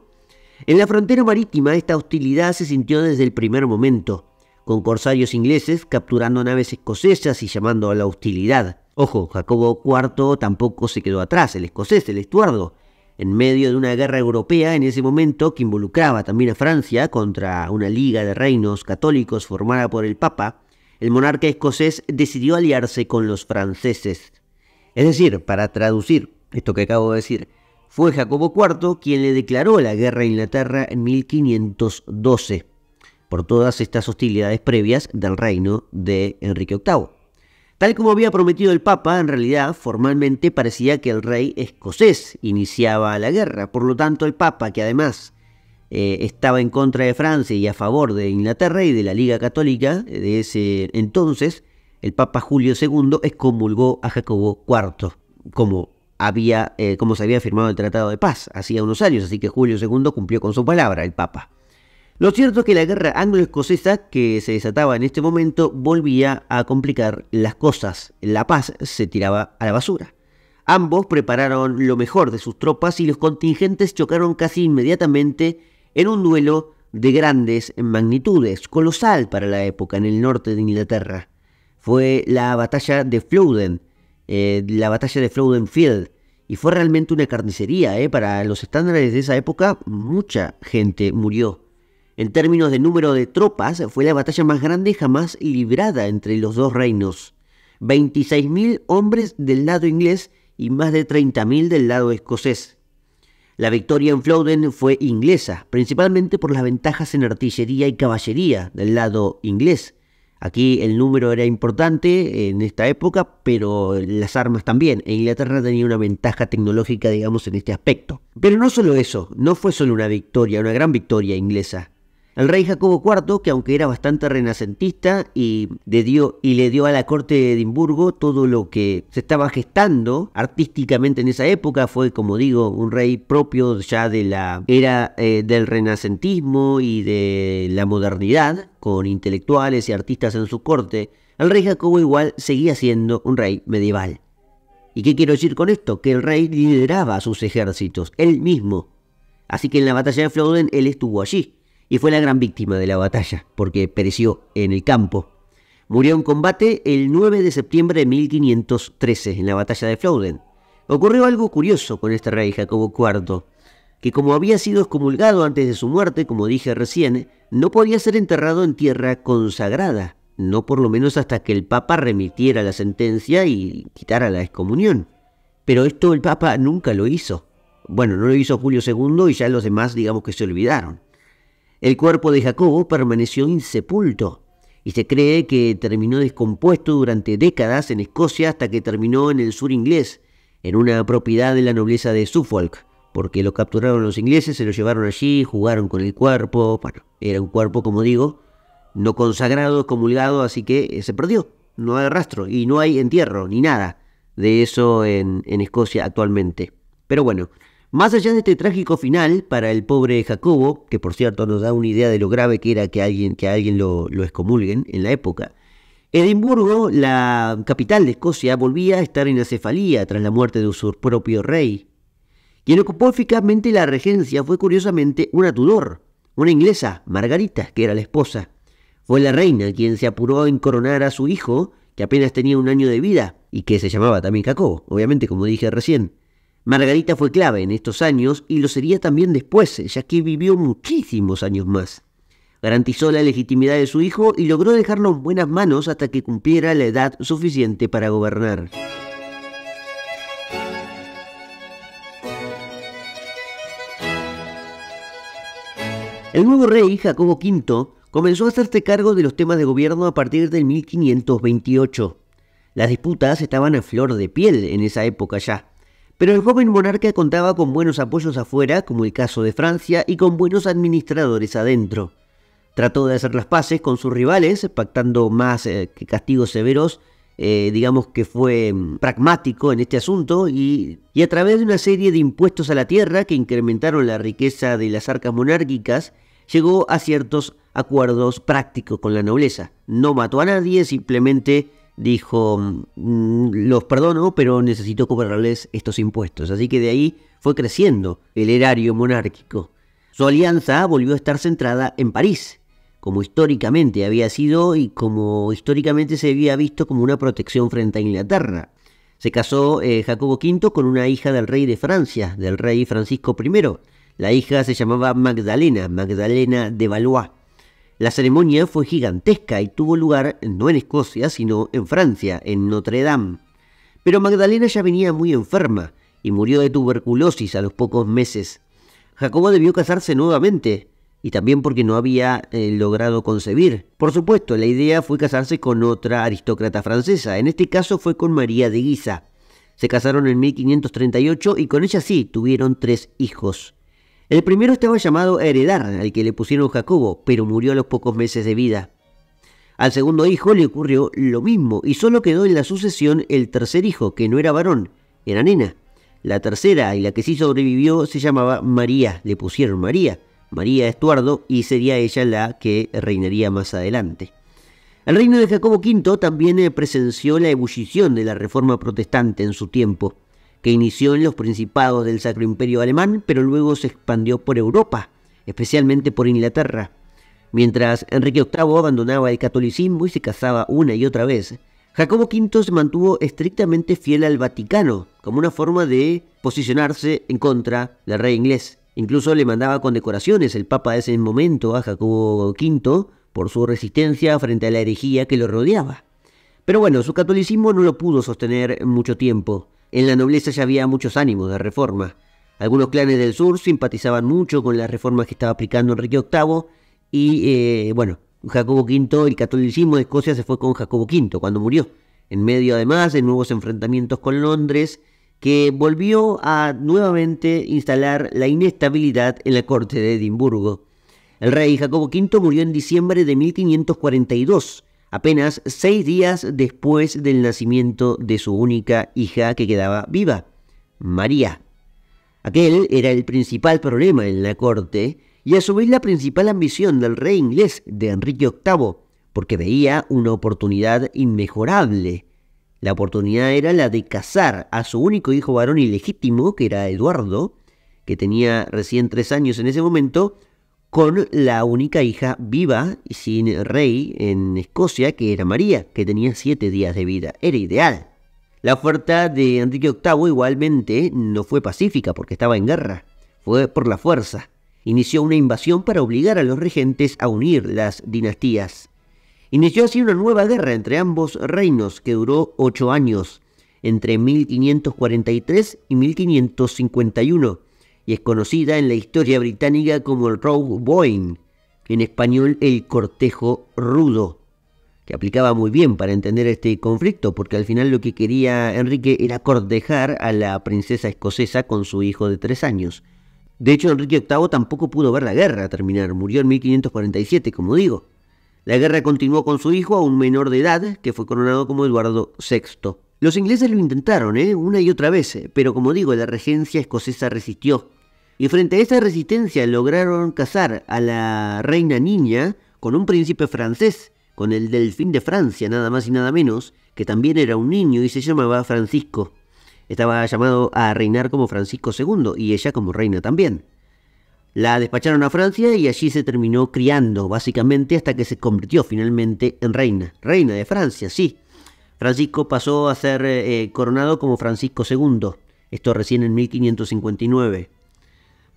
En la frontera marítima esta hostilidad se sintió desde el primer momento, con corsarios ingleses capturando naves escocesas y llamando a la hostilidad. Ojo, Jacobo IV tampoco se quedó atrás, el escocés, el estuardo, en medio de una guerra europea en ese momento que involucraba también a Francia contra una liga de reinos católicos formada por el Papa, el monarca escocés decidió aliarse con los franceses. Es decir, para traducir, esto que acabo de decir. Fue Jacobo IV quien le declaró la guerra a Inglaterra en 1512 por todas estas hostilidades previas del reino de Enrique VIII. Tal como había prometido el Papa, en realidad formalmente parecía que el rey escocés iniciaba la guerra. Por lo tanto, el Papa, que además eh, estaba en contra de Francia y a favor de Inglaterra y de la Liga Católica de ese entonces, el Papa Julio II excomulgó a Jacobo IV como había, eh, como se había firmado el Tratado de Paz hacía unos años, así que Julio II cumplió con su palabra, el Papa. Lo cierto es que la guerra anglo-escocesa que se desataba en este momento volvía a complicar las cosas. La paz se tiraba a la basura. Ambos prepararon lo mejor de sus tropas y los contingentes chocaron casi inmediatamente en un duelo de grandes magnitudes, colosal para la época en el norte de Inglaterra. Fue la batalla de Flowden, eh, la batalla de Flowden Field, y fue realmente una carnicería, ¿eh? para los estándares de esa época mucha gente murió. En términos de número de tropas, fue la batalla más grande jamás librada entre los dos reinos. 26.000 hombres del lado inglés y más de 30.000 del lado escocés. La victoria en flouden fue inglesa, principalmente por las ventajas en artillería y caballería del lado inglés, Aquí el número era importante eh, en esta época, pero las armas también. E Inglaterra tenía una ventaja tecnológica, digamos, en este aspecto. Pero no solo eso, no fue solo una victoria, una gran victoria inglesa. El rey Jacobo IV, que aunque era bastante renacentista y, y, le dio a la corte de Edimburgo todo lo que se estaba gestando artísticamente en esa época, fue como digo un rey propio ya de la era eh, del renacentismo y de la modernidad, con intelectuales y artistas en su corte, el rey Jacobo igual seguía siendo un rey medieval. ¿Y qué quiero decir con esto? Que el rey lideraba a sus ejércitos, él mismo. Así que en la batalla de Flodden él estuvo allí y fue la gran víctima de la batalla, porque pereció en el campo. Murió en combate el 9 de septiembre de 1513, en la batalla de Flauden. Ocurrió algo curioso con este rey Jacobo IV, que como había sido excomulgado antes de su muerte, como dije recién, no podía ser enterrado en tierra consagrada, no por lo menos hasta que el Papa remitiera la sentencia y quitara la excomunión. Pero esto el Papa nunca lo hizo. Bueno, no lo hizo Julio II y ya los demás digamos que se olvidaron. El cuerpo de Jacobo permaneció insepulto y se cree que terminó descompuesto durante décadas en Escocia hasta que terminó en el sur inglés, en una propiedad de la nobleza de Suffolk, porque lo capturaron los ingleses, se lo llevaron allí, jugaron con el cuerpo, bueno, era un cuerpo, como digo, no consagrado, comulgado, así que eh, se perdió, no hay rastro y no hay entierro ni nada de eso en, en Escocia actualmente. Pero bueno, más allá de este trágico final para el pobre Jacobo, que por cierto nos da una idea de lo grave que era que alguien, que alguien lo, lo excomulguen en la época, Edimburgo, la capital de Escocia, volvía a estar en acefalía tras la muerte de su propio rey. Quien ocupó eficazmente la regencia fue curiosamente una Tudor, una inglesa, Margarita, que era la esposa. Fue la reina quien se apuró en coronar a su hijo, que apenas tenía un año de vida, y que se llamaba también Jacobo, obviamente como dije recién. Margarita fue clave en estos años y lo sería también después, ya que vivió muchísimos años más. Garantizó la legitimidad de su hijo y logró dejarlo en buenas manos hasta que cumpliera la edad suficiente para gobernar. El nuevo rey, Jacobo V, comenzó a hacerse cargo de los temas de gobierno a partir del 1528. Las disputas estaban a flor de piel en esa época ya. Pero el joven monarca contaba con buenos apoyos afuera, como el caso de Francia, y con buenos administradores adentro. Trató de hacer las paces con sus rivales, pactando más eh, que castigos severos, eh, digamos que fue mm, pragmático en este asunto, y, y a través de una serie de impuestos a la tierra que incrementaron la riqueza de las arcas monárquicas, llegó a ciertos acuerdos prácticos con la nobleza. No mató a nadie, simplemente dijo, mm, los perdono, pero necesito cobrarles estos impuestos. Así que de ahí fue creciendo el erario monárquico. Su alianza volvió a estar centrada en París, como históricamente había sido y como históricamente se había visto como una protección frente a Inglaterra. Se casó eh, Jacobo V con una hija del rey de Francia, del rey Francisco I. La hija se llamaba Magdalena, Magdalena de Valois. La ceremonia fue gigantesca y tuvo lugar no en Escocia, sino en Francia, en Notre Dame. Pero Magdalena ya venía muy enferma y murió de tuberculosis a los pocos meses. Jacobo debió casarse nuevamente, y también porque no había eh, logrado concebir. Por supuesto, la idea fue casarse con otra aristócrata francesa, en este caso fue con María de Guisa. Se casaron en 1538 y con ella sí tuvieron tres hijos. El primero estaba llamado a heredar, al que le pusieron Jacobo, pero murió a los pocos meses de vida. Al segundo hijo le ocurrió lo mismo y solo quedó en la sucesión el tercer hijo, que no era varón, era nena. La tercera y la que sí sobrevivió se llamaba María, le pusieron María, María Estuardo, y sería ella la que reinaría más adelante. El reino de Jacobo V también eh, presenció la ebullición de la reforma protestante en su tiempo que inició en los principados del Sacro Imperio Alemán, pero luego se expandió por Europa, especialmente por Inglaterra. Mientras Enrique VIII abandonaba el catolicismo y se casaba una y otra vez, Jacobo V se mantuvo estrictamente fiel al Vaticano, como una forma de posicionarse en contra del rey inglés. Incluso le mandaba condecoraciones el Papa de ese momento a Jacobo V por su resistencia frente a la herejía que lo rodeaba. Pero bueno, su catolicismo no lo pudo sostener mucho tiempo. En la nobleza ya había muchos ánimos de reforma. Algunos clanes del sur simpatizaban mucho con las reformas que estaba aplicando Enrique VIII y, eh, bueno, Jacobo V, el catolicismo de Escocia se fue con Jacobo V cuando murió. En medio, además, de nuevos enfrentamientos con Londres, que volvió a nuevamente instalar la inestabilidad en la corte de Edimburgo. El rey Jacobo V murió en diciembre de 1542 apenas seis días después del nacimiento de su única hija que quedaba viva, María. Aquel era el principal problema en la corte y a su vez la principal ambición del rey inglés de Enrique VIII, porque veía una oportunidad inmejorable. La oportunidad era la de casar a su único hijo varón ilegítimo, que era Eduardo, que tenía recién tres años en ese momento, con la única hija viva y sin rey en Escocia, que era María, que tenía siete días de vida. Era ideal. La oferta de Enrique VIII igualmente no fue pacífica porque estaba en guerra, fue por la fuerza. Inició una invasión para obligar a los regentes a unir las dinastías. Inició así una nueva guerra entre ambos reinos que duró ocho años, entre 1543 y 1551 y es conocida en la historia británica como el Rogue Boeing, en español el cortejo rudo, que aplicaba muy bien para entender este conflicto, porque al final lo que quería Enrique era cortejar a la princesa escocesa con su hijo de tres años. De hecho, Enrique VIII tampoco pudo ver la guerra terminar, murió en 1547, como digo. La guerra continuó con su hijo, a un menor de edad, que fue coronado como Eduardo VI. Los ingleses lo intentaron, ¿eh? una y otra vez, eh, pero como digo, la regencia escocesa resistió. Y frente a esa resistencia lograron casar a la reina niña con un príncipe francés, con el delfín de Francia, nada más y nada menos, que también era un niño y se llamaba Francisco. Estaba llamado a reinar como Francisco II y ella como reina también. La despacharon a Francia y allí se terminó criando, básicamente, hasta que se convirtió finalmente en reina. Reina de Francia, sí, Francisco pasó a ser eh, eh, coronado como Francisco II, esto recién en 1559.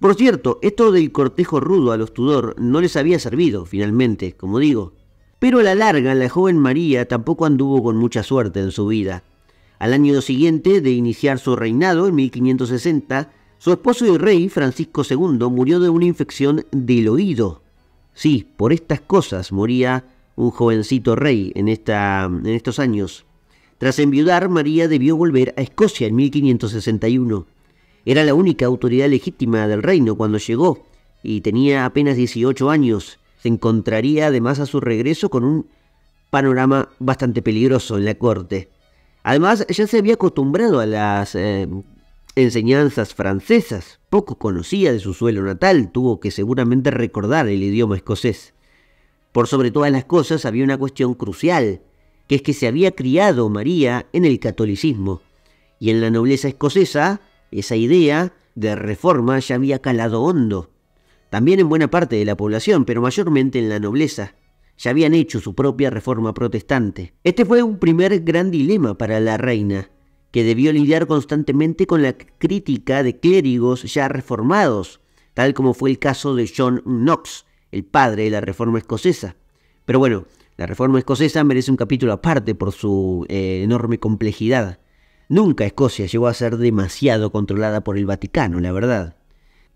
Por cierto, esto del cortejo rudo a los Tudor no les había servido, finalmente, como digo. Pero a la larga, la joven María tampoco anduvo con mucha suerte en su vida. Al año siguiente de iniciar su reinado, en 1560, su esposo y rey, Francisco II, murió de una infección del oído. Sí, por estas cosas moría un jovencito rey en, esta, en estos años. Tras enviudar, María debió volver a Escocia en 1561. Era la única autoridad legítima del reino cuando llegó y tenía apenas 18 años. Se encontraría además a su regreso con un panorama bastante peligroso en la corte. Además, ya se había acostumbrado a las eh, enseñanzas francesas, poco conocía de su suelo natal, tuvo que seguramente recordar el idioma escocés. Por sobre todas las cosas había una cuestión crucial, que es que se había criado María en el catolicismo, y en la nobleza escocesa esa idea de reforma ya había calado hondo, también en buena parte de la población, pero mayormente en la nobleza. Ya habían hecho su propia reforma protestante. Este fue un primer gran dilema para la reina, que debió lidiar constantemente con la crítica de clérigos ya reformados, tal como fue el caso de John Knox, el padre de la reforma escocesa. Pero bueno, la reforma escocesa merece un capítulo aparte por su eh, enorme complejidad. Nunca Escocia llegó a ser demasiado controlada por el Vaticano, la verdad.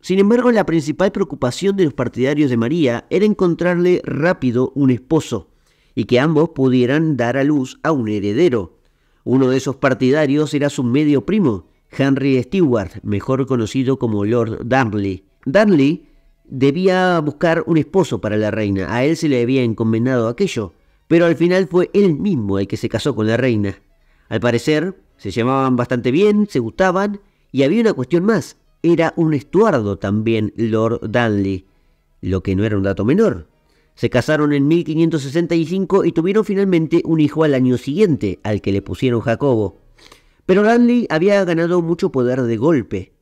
Sin embargo, la principal preocupación de los partidarios de María era encontrarle rápido un esposo y que ambos pudieran dar a luz a un heredero. Uno de esos partidarios era su medio primo, Henry Stewart, mejor conocido como Lord Darnley. Darnley debía buscar un esposo para la reina, a él se le había encomendado aquello, pero al final fue él mismo el que se casó con la reina. Al parecer, se llamaban bastante bien, se gustaban, y había una cuestión más, era un estuardo también Lord Danley, lo que no era un dato menor. Se casaron en 1565 y tuvieron finalmente un hijo al año siguiente, al que le pusieron Jacobo. Pero Danley había ganado mucho poder de golpe,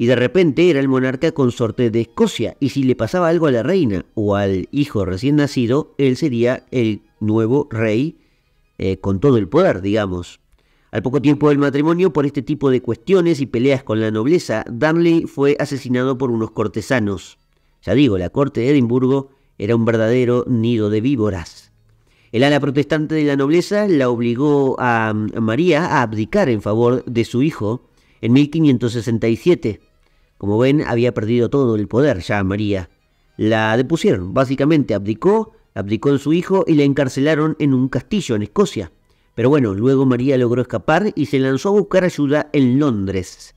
y de repente era el monarca consorte de Escocia, y si le pasaba algo a la reina o al hijo recién nacido, él sería el nuevo rey eh, con todo el poder, digamos. Al poco tiempo del matrimonio, por este tipo de cuestiones y peleas con la nobleza, Darnley fue asesinado por unos cortesanos. Ya digo, la corte de Edimburgo era un verdadero nido de víboras. El ala protestante de la nobleza la obligó a mm, María a abdicar en favor de su hijo en 1567. Como ven, había perdido todo el poder ya María. La depusieron, básicamente abdicó, abdicó en su hijo y la encarcelaron en un castillo en Escocia. Pero bueno, luego María logró escapar y se lanzó a buscar ayuda en Londres,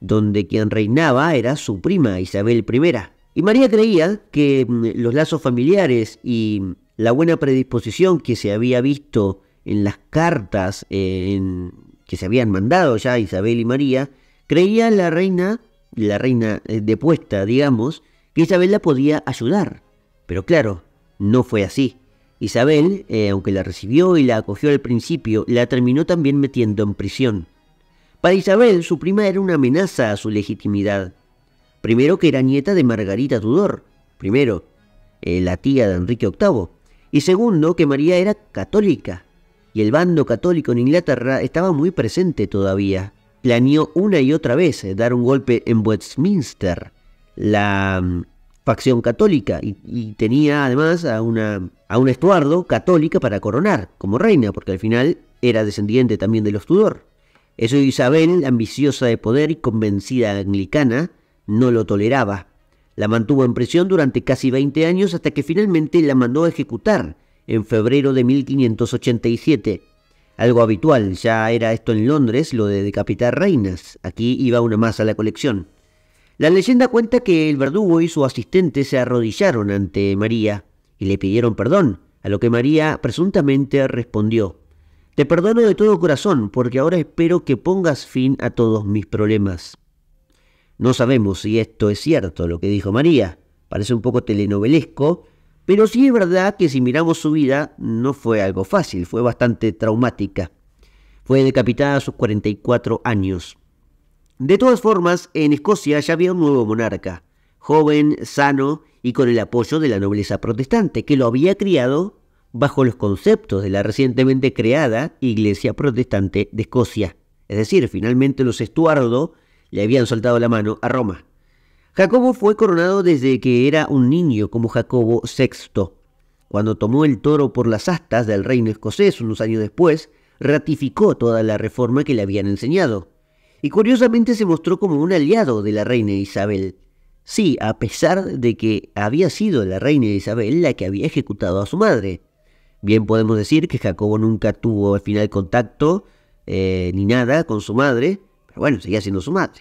donde quien reinaba era su prima Isabel I. Y María creía que mm, los lazos familiares y la buena predisposición que se había visto en las cartas eh, que se habían mandado ya Isabel y María, creía la reina la reina eh, depuesta, digamos, que Isabel la podía ayudar. Pero claro, no fue así. Isabel, eh, aunque la recibió y la acogió al principio, la terminó también metiendo en prisión. Para Isabel, su prima era una amenaza a su legitimidad. Primero que era nieta de Margarita Tudor, primero, eh, la tía de Enrique VIII, y segundo que María era católica, y el bando católico en Inglaterra estaba muy presente todavía planeó una y otra vez eh, dar un golpe en Westminster, la mm, facción católica, y, tenía además a una, a un estuardo católica para coronar como reina, porque al final era descendiente también de los Tudor. Eso Isabel, ambiciosa de poder y convencida anglicana, no lo toleraba. La mantuvo en prisión durante casi 20 años hasta que finalmente la mandó a ejecutar en febrero de 1587. Algo habitual, ya era esto en Londres, lo de decapitar reinas. Aquí iba una más a la colección. La leyenda cuenta que el verdugo y su asistente se arrodillaron ante María y le pidieron perdón, a lo que María presuntamente respondió, Te perdono de todo corazón, porque ahora espero que pongas fin a todos mis problemas. No sabemos si esto es cierto, lo que dijo María. Parece un poco telenovelesco, pero sí es verdad que si miramos su vida, no fue algo fácil, fue bastante traumática. Fue decapitada a sus 44 años. De todas formas, en Escocia ya había un nuevo monarca, joven, sano y con el apoyo de la nobleza protestante, que lo había criado bajo los conceptos de la recientemente creada Iglesia Protestante de Escocia. Es decir, finalmente los Estuardo le habían soltado la mano a Roma. Jacobo fue coronado desde que era un niño como Jacobo VI. Cuando tomó el toro por las astas del reino escocés unos años después, ratificó toda la reforma que le habían enseñado, y curiosamente se mostró como un aliado de la reina Isabel. Sí, a pesar de que había sido la reina Isabel la que había ejecutado a su madre. Bien podemos decir que Jacobo nunca tuvo al final contacto eh, ni nada con su madre, pero bueno, seguía siendo su madre.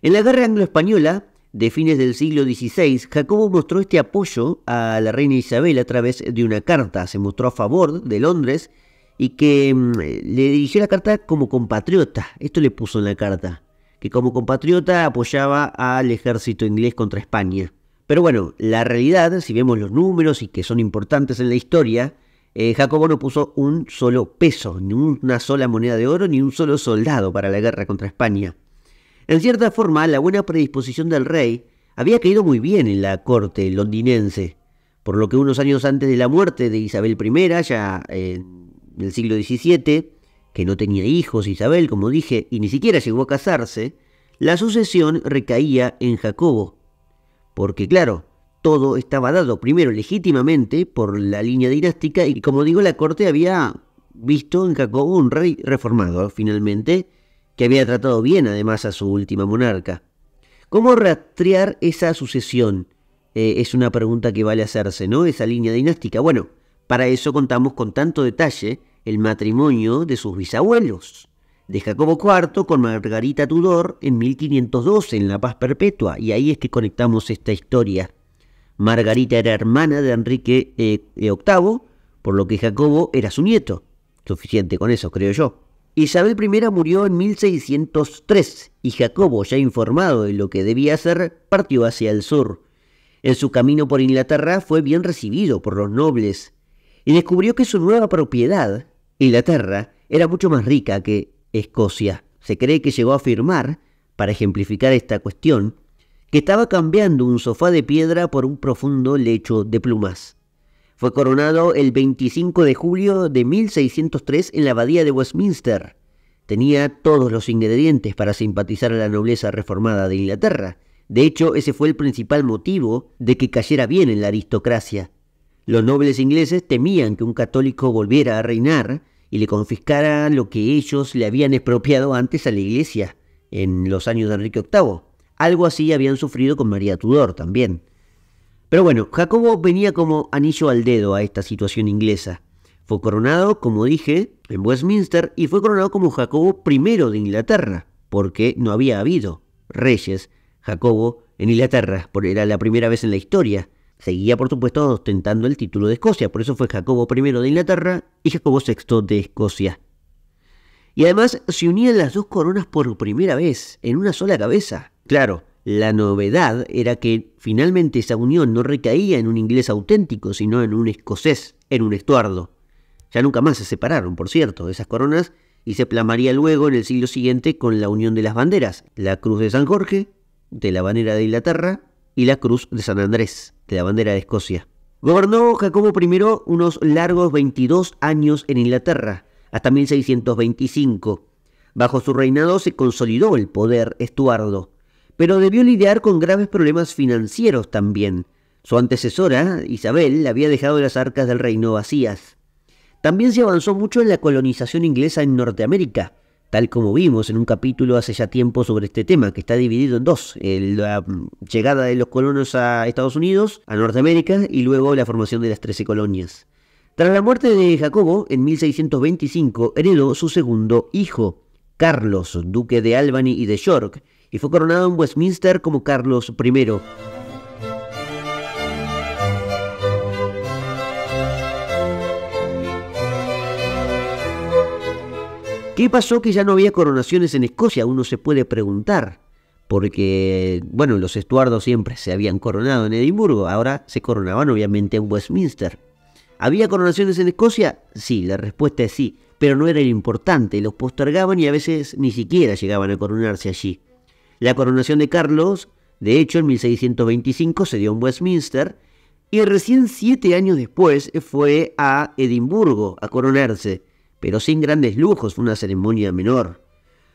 En la guerra anglo-española, de fines del siglo XVI, Jacobo mostró este apoyo a la reina Isabel a través de una carta. Se mostró a favor de Londres y que mm, le dirigió la carta como compatriota. Esto le puso en la carta. Que como compatriota apoyaba al ejército inglés contra España. Pero bueno, la realidad, si vemos los números y que son importantes en la historia, eh, Jacobo no puso un solo peso, ni una sola moneda de oro, ni un solo soldado para la guerra contra España. En cierta forma, la buena predisposición del rey había caído muy bien en la corte londinense, por lo que unos años antes de la muerte de Isabel I, ya en el siglo XVII, que no tenía hijos Isabel, como dije, y ni siquiera llegó a casarse, la sucesión recaía en Jacobo. Porque claro, todo estaba dado primero legítimamente por la línea dinástica y como digo, la corte había visto en Jacobo un rey reformado finalmente que había tratado bien además a su última monarca. ¿Cómo rastrear esa sucesión? Eh, es una pregunta que vale hacerse, ¿no? Esa línea dinástica. Bueno, para eso contamos con tanto detalle el matrimonio de sus bisabuelos, de Jacobo IV con Margarita Tudor en 1512 en La Paz Perpetua, y ahí es que conectamos esta historia. Margarita era hermana de Enrique eh, VIII, por lo que Jacobo era su nieto. Suficiente con eso, creo yo. Isabel I murió en 1603 y Jacobo, ya informado de lo que debía hacer, partió hacia el sur. En su camino por Inglaterra fue bien recibido por los nobles y descubrió que su nueva propiedad, Inglaterra, era mucho más rica que Escocia. Se cree que llegó a afirmar, para ejemplificar esta cuestión, que estaba cambiando un sofá de piedra por un profundo lecho de plumas. Fue coronado el 25 de julio de 1603 en la abadía de Westminster. Tenía todos los ingredientes para simpatizar a la nobleza reformada de Inglaterra. De hecho, ese fue el principal motivo de que cayera bien en la aristocracia. Los nobles ingleses temían que un católico volviera a reinar y le confiscara lo que ellos le habían expropiado antes a la iglesia en los años de Enrique VIII. Algo así habían sufrido con María Tudor también. Pero bueno, Jacobo venía como anillo al dedo a esta situación inglesa. Fue coronado, como dije, en Westminster y fue coronado como Jacobo I de Inglaterra, porque no había habido reyes Jacobo en Inglaterra, porque era la primera vez en la historia. Seguía, por supuesto, ostentando el título de Escocia, por eso fue Jacobo I de Inglaterra y Jacobo VI de Escocia. Y además se unían las dos coronas por primera vez en una sola cabeza. Claro, la novedad era que finalmente esa unión no recaía en un inglés auténtico, sino en un escocés, en un estuardo. Ya nunca más se separaron, por cierto, esas coronas y se plamaría luego en el siglo siguiente con la unión de las banderas, la cruz de San Jorge, de la bandera de Inglaterra y la cruz de San Andrés, de la bandera de Escocia. Gobernó Jacobo I unos largos 22 años en Inglaterra, hasta 1625. Bajo su reinado se consolidó el poder estuardo pero debió lidiar con graves problemas financieros también. Su antecesora, Isabel, había dejado las arcas del reino vacías. También se avanzó mucho en la colonización inglesa en Norteamérica, tal como vimos en un capítulo hace ya tiempo sobre este tema, que está dividido en dos, la llegada de los colonos a Estados Unidos, a Norteamérica, y luego la formación de las trece colonias. Tras la muerte de Jacobo, en 1625, heredó su segundo hijo, Carlos, duque de Albany y de York, y fue coronado en Westminster como Carlos I. ¿Qué pasó que ya no había coronaciones en Escocia? Uno se puede preguntar. Porque, bueno, los estuardos siempre se habían coronado en Edimburgo, ahora se coronaban obviamente en Westminster. ¿Había coronaciones en Escocia? Sí, la respuesta es sí, pero no era lo importante, los postergaban y a veces ni siquiera llegaban a coronarse allí. La coronación de Carlos, de hecho, en 1625 se dio en Westminster y recién siete años después fue a Edimburgo a coronarse, pero sin grandes lujos, fue una ceremonia menor.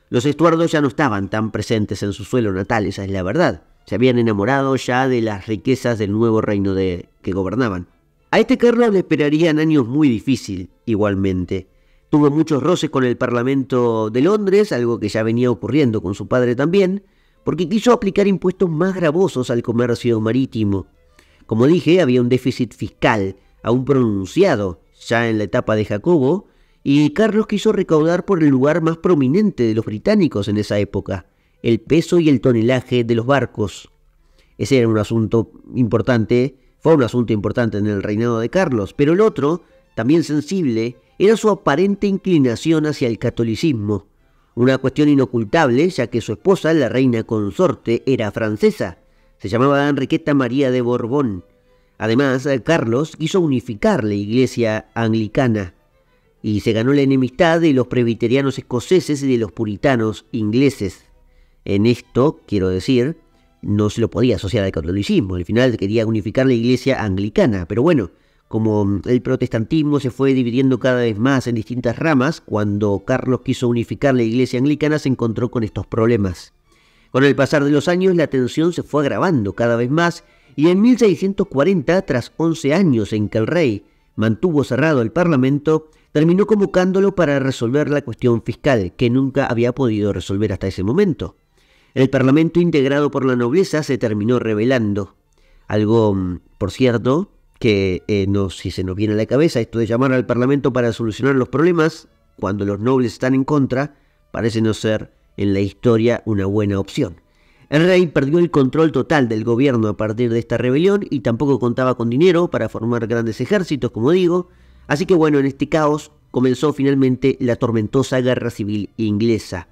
Los Estuardos ya no estaban tan presentes en su suelo natal, esa es la verdad. Se habían enamorado ya de las riquezas del nuevo reino de, que gobernaban. A este Carlos le esperarían años muy difíciles, igualmente. Tuvo muchos roces con el Parlamento de Londres, algo que ya venía ocurriendo con su padre también, porque quiso aplicar impuestos más gravosos al comercio marítimo. Como dije, había un déficit fiscal aún pronunciado ya en la etapa de Jacobo, y Carlos quiso recaudar por el lugar más prominente de los británicos en esa época, el peso y el tonelaje de los barcos. Ese era un asunto importante, fue un asunto importante en el reinado de Carlos, pero el otro, también sensible, era su aparente inclinación hacia el catolicismo una cuestión inocultable ya que su esposa, la reina consorte, era francesa. Se llamaba Enriqueta María de Borbón. Además, Carlos quiso unificar la iglesia anglicana y se ganó la enemistad de los presbiterianos escoceses y de los puritanos ingleses. En esto, quiero decir, no se lo podía asociar al catolicismo. Al final quería unificar la iglesia anglicana, pero bueno, como el protestantismo se fue dividiendo cada vez más en distintas ramas, cuando Carlos quiso unificar la iglesia anglicana se encontró con estos problemas. Con el pasar de los años la tensión se fue agravando cada vez más y en 1640, tras 11 años en que el rey mantuvo cerrado el Parlamento, terminó convocándolo para resolver la cuestión fiscal, que nunca había podido resolver hasta ese momento. El Parlamento integrado por la nobleza se terminó rebelando, algo, mm, por cierto, que eh, si se nos viene a la cabeza esto de llamar al Parlamento para solucionar los problemas, cuando los nobles están en contra, parece no ser en la historia una buena opción. El rey perdió el control total del gobierno a partir de esta rebelión y tampoco contaba con dinero para formar grandes ejércitos, como digo, así que bueno, en este caos comenzó finalmente la tormentosa guerra civil inglesa.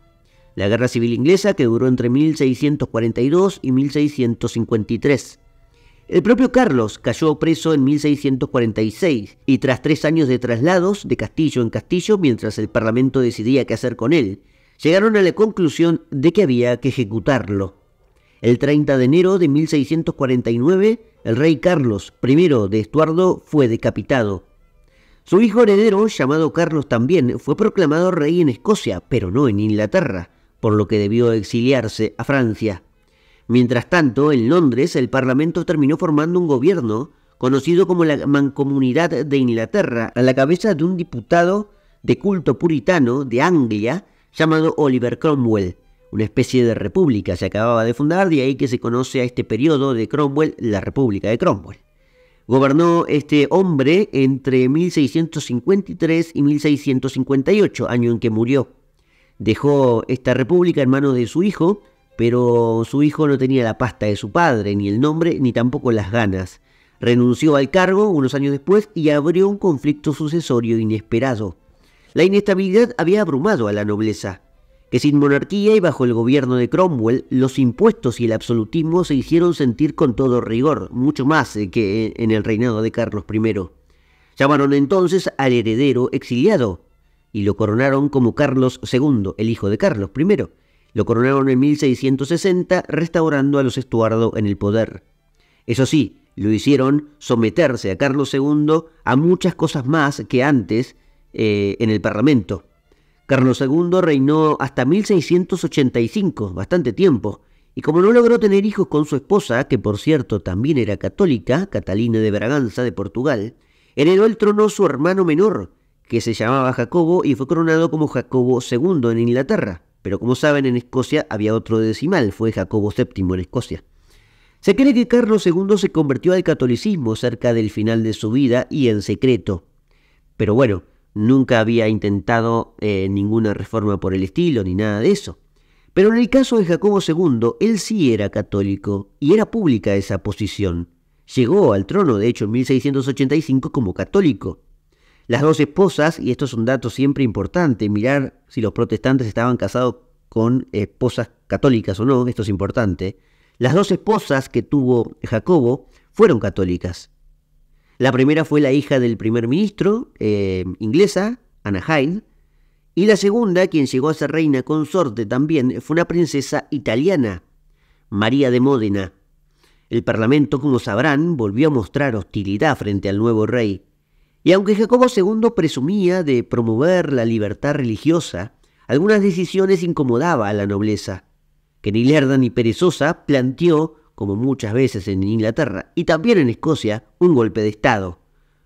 La guerra civil inglesa que duró entre 1642 y 1653. El propio Carlos cayó preso en 1646 y tras tres años de traslados de castillo en castillo mientras el Parlamento decidía qué hacer con él, llegaron a la conclusión de que había que ejecutarlo. El 30 de enero de 1649, el rey Carlos I de Estuardo fue decapitado. Su hijo heredero, llamado Carlos también, fue proclamado rey en Escocia, pero no en Inglaterra, por lo que debió exiliarse a Francia. Mientras tanto, en Londres, el Parlamento terminó formando un gobierno conocido como la Mancomunidad de Inglaterra, a la cabeza de un diputado de culto puritano de Anglia llamado Oliver Cromwell. Una especie de república se acababa de fundar, de ahí que se conoce a este periodo de Cromwell la República de Cromwell. Gobernó este hombre entre 1653 y 1658, año en que murió. Dejó esta república en manos de su hijo, pero su hijo no tenía la pasta de su padre, ni el nombre, ni tampoco las ganas. Renunció al cargo unos años después y abrió un conflicto sucesorio inesperado. La inestabilidad había abrumado a la nobleza, que sin monarquía y bajo el gobierno de Cromwell, los impuestos y el absolutismo se hicieron sentir con todo rigor, mucho más eh, que en el reinado de Carlos I. Llamaron entonces al heredero exiliado y lo coronaron como Carlos II, el hijo de Carlos I. Lo coronaron en 1660, restaurando a los Estuardo en el poder. Eso sí, lo hicieron someterse a Carlos II a muchas cosas más que antes eh, en el Parlamento. Carlos II reinó hasta 1685, bastante tiempo, y como no logró tener hijos con su esposa, que por cierto también era católica, Catalina de Braganza de Portugal, heredó el trono su hermano menor, que se llamaba Jacobo y fue coronado como Jacobo II en Inglaterra. Pero como saben, en Escocia había otro decimal, fue Jacobo VII en Escocia. Se cree que Carlos II se convirtió al catolicismo cerca del final de su vida y en secreto. Pero bueno, nunca había intentado eh, ninguna reforma por el estilo ni nada de eso. Pero en el caso de Jacobo II, él sí era católico y era pública esa posición. Llegó al trono, de hecho, en 1685 como católico, las dos esposas, y esto es un dato siempre importante, mirar si los protestantes estaban casados con esposas católicas o no, esto es importante. Las dos esposas que tuvo Jacobo fueron católicas. La primera fue la hija del primer ministro eh, inglesa, Anna Hyde, y la segunda, quien llegó a ser reina consorte también, fue una princesa italiana, María de Módena. El Parlamento, como sabrán, volvió a mostrar hostilidad frente al nuevo rey, y aunque Jacobo II presumía de promover la libertad religiosa, algunas decisiones incomodaba a la nobleza, que ni lerda ni perezosa planteó, como muchas veces en Inglaterra y también en Escocia, un golpe de Estado.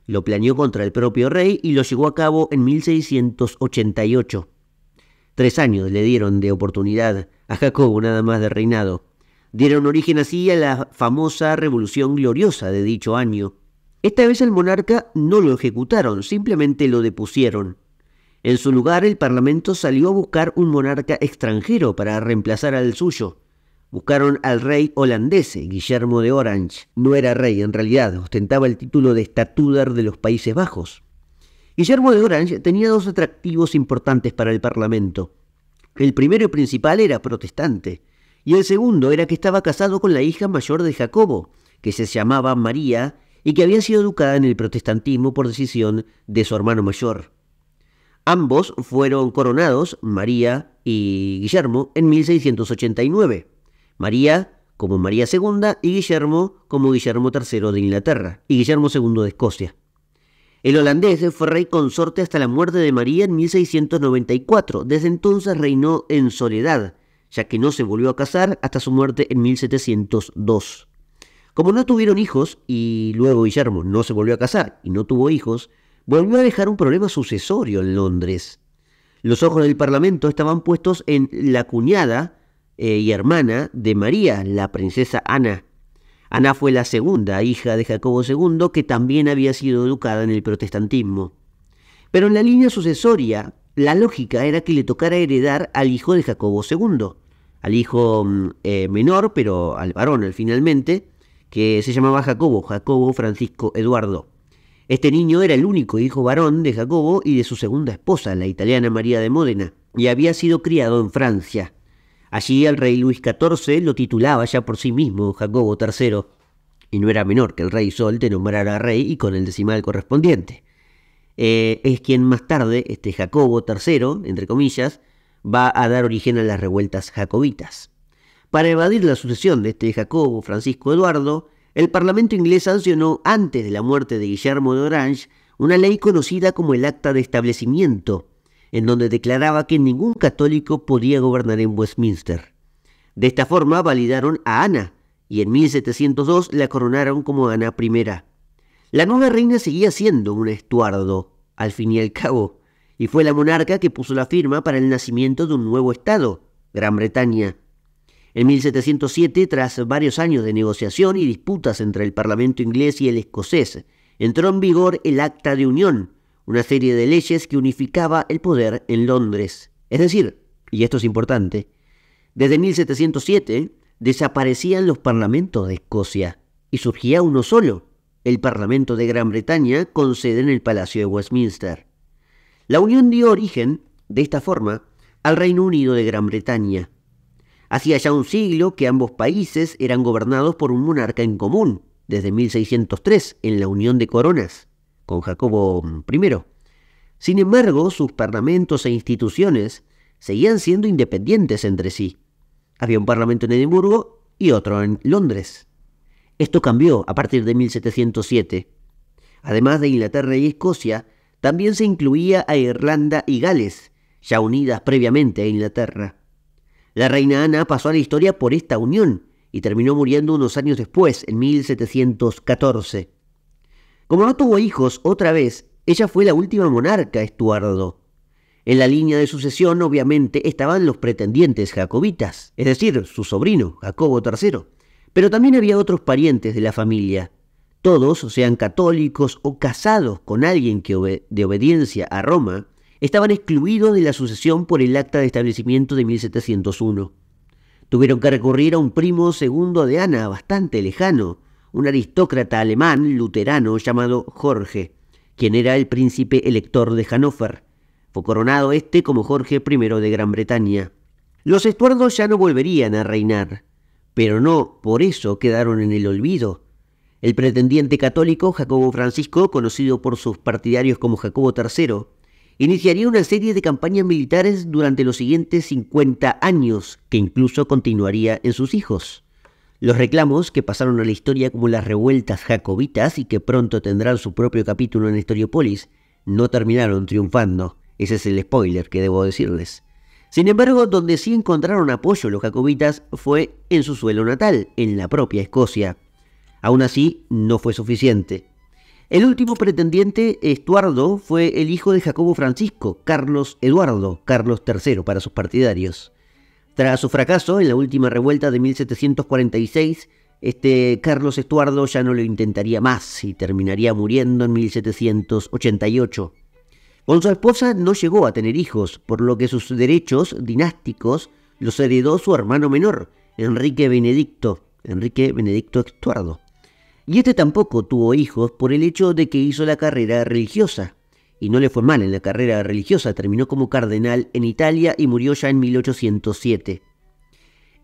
Lo planeó contra el propio rey y lo llevó a cabo en 1688. Tres años le dieron de oportunidad a Jacobo nada más de reinado. Dieron origen así a la famosa Revolución Gloriosa de dicho año, esta vez el monarca no lo ejecutaron, simplemente lo depusieron. En su lugar, el Parlamento salió a buscar un monarca extranjero para reemplazar al suyo. Buscaron al rey holandés, Guillermo de Orange. No era rey en realidad, ostentaba el título de estatúder de los Países Bajos. Guillermo de Orange tenía dos atractivos importantes para el Parlamento. El primero y principal era protestante, y el segundo era que estaba casado con la hija mayor de Jacobo, que se llamaba María y que había sido educada en el protestantismo por decisión de su hermano mayor. Ambos fueron coronados, María y Guillermo, en 1689. María como María II y Guillermo como Guillermo III de Inglaterra y Guillermo II de Escocia. El holandés fue rey consorte hasta la muerte de María en 1694. Desde entonces reinó en soledad, ya que no se volvió a casar hasta su muerte en 1702. Como no tuvieron hijos y luego Guillermo no se volvió a casar y no tuvo hijos, volvió a dejar un problema sucesorio en Londres. Los ojos del Parlamento estaban puestos en la cuñada eh, y hermana de María, la princesa Ana. Ana fue la segunda hija de Jacobo II que también había sido educada en el protestantismo. Pero en la línea sucesoria, la lógica era que le tocara heredar al hijo de Jacobo II, al hijo mm, eh, menor, pero al varón finalmente, que se llamaba Jacobo, Jacobo Francisco Eduardo. Este niño era el único hijo varón de Jacobo y de su segunda esposa, la italiana María de Módena, y había sido criado en Francia. Allí el rey Luis XIV lo titulaba ya por sí mismo Jacobo III, y no era menor que el rey Sol te nombrara rey y con el decimal correspondiente. Eh, es quien más tarde, este Jacobo III, entre comillas, va a dar origen a las revueltas jacobitas. Para evadir la sucesión de este Jacobo Francisco Eduardo, el Parlamento inglés sancionó, antes de la muerte de Guillermo de Orange, una ley conocida como el Acta de Establecimiento, en donde declaraba que ningún católico podía gobernar en Westminster. De esta forma validaron a Ana, y en 1702 la coronaron como Ana I. La nueva reina seguía siendo un estuardo, al fin y al cabo, y fue la monarca que puso la firma para el nacimiento de un nuevo Estado, Gran Bretaña, en 1707, tras varios años de negociación y disputas entre el Parlamento inglés y el escocés, entró en vigor el Acta de Unión, una serie de leyes que unificaba el poder en Londres. Es decir, y esto es importante, desde 1707 desaparecían los parlamentos de Escocia y surgía uno solo, el Parlamento de Gran Bretaña con sede en el Palacio de Westminster. La Unión dio origen, de esta forma, al Reino Unido de Gran Bretaña, Hacía ya un siglo que ambos países eran gobernados por un monarca en común, desde 1603, en la Unión de Coronas, con Jacobo mm, I. Sin embargo, sus parlamentos e instituciones seguían siendo independientes entre sí. Había un parlamento en Edimburgo y otro en Londres. Esto cambió a partir de 1707. Además de Inglaterra y Escocia, también se incluía a Irlanda y Gales, ya unidas previamente a Inglaterra. La reina Ana pasó a la historia por esta unión y terminó muriendo unos años después, en 1714. Como no tuvo hijos otra vez, ella fue la última monarca estuardo. En la línea de sucesión, obviamente, estaban los pretendientes jacobitas, es decir, su sobrino, Jacobo III. Pero también había otros parientes de la familia. Todos, sean católicos o casados con alguien que de obediencia a Roma, estaban excluidos de la sucesión por el acta de establecimiento de 1701. Tuvieron que recurrir a un primo segundo de Ana, bastante lejano, un aristócrata alemán luterano llamado Jorge, quien era el príncipe elector de Hannover. Fue coronado este como Jorge I de Gran Bretaña. Los estuardos ya no volverían a reinar, pero no por eso quedaron en el olvido. El pretendiente católico Jacobo Francisco, conocido por sus partidarios como Jacobo III, iniciaría una serie de campañas militares durante los siguientes 50 años, que incluso continuaría en sus hijos. Los reclamos, que pasaron a la historia como las revueltas jacobitas y que pronto tendrán su propio capítulo en Historiopolis, no terminaron triunfando. Ese es el spoiler que debo decirles. Sin embargo, donde sí encontraron apoyo los jacobitas fue en su suelo natal, en la propia Escocia. Aún así, no fue suficiente. El último pretendiente, Estuardo, fue el hijo de Jacobo Francisco, Carlos Eduardo, Carlos III para sus partidarios. Tras su fracaso en la última revuelta de 1746, este Carlos Estuardo ya no lo intentaría más y terminaría muriendo en 1788. Con su esposa no llegó a tener hijos, por lo que sus derechos dinásticos los heredó su hermano menor, Enrique Benedicto, Enrique Benedicto Estuardo. Y este tampoco tuvo hijos por el hecho de que hizo la carrera religiosa. Y no le fue mal en la carrera religiosa, terminó como cardenal en Italia y murió ya en 1807.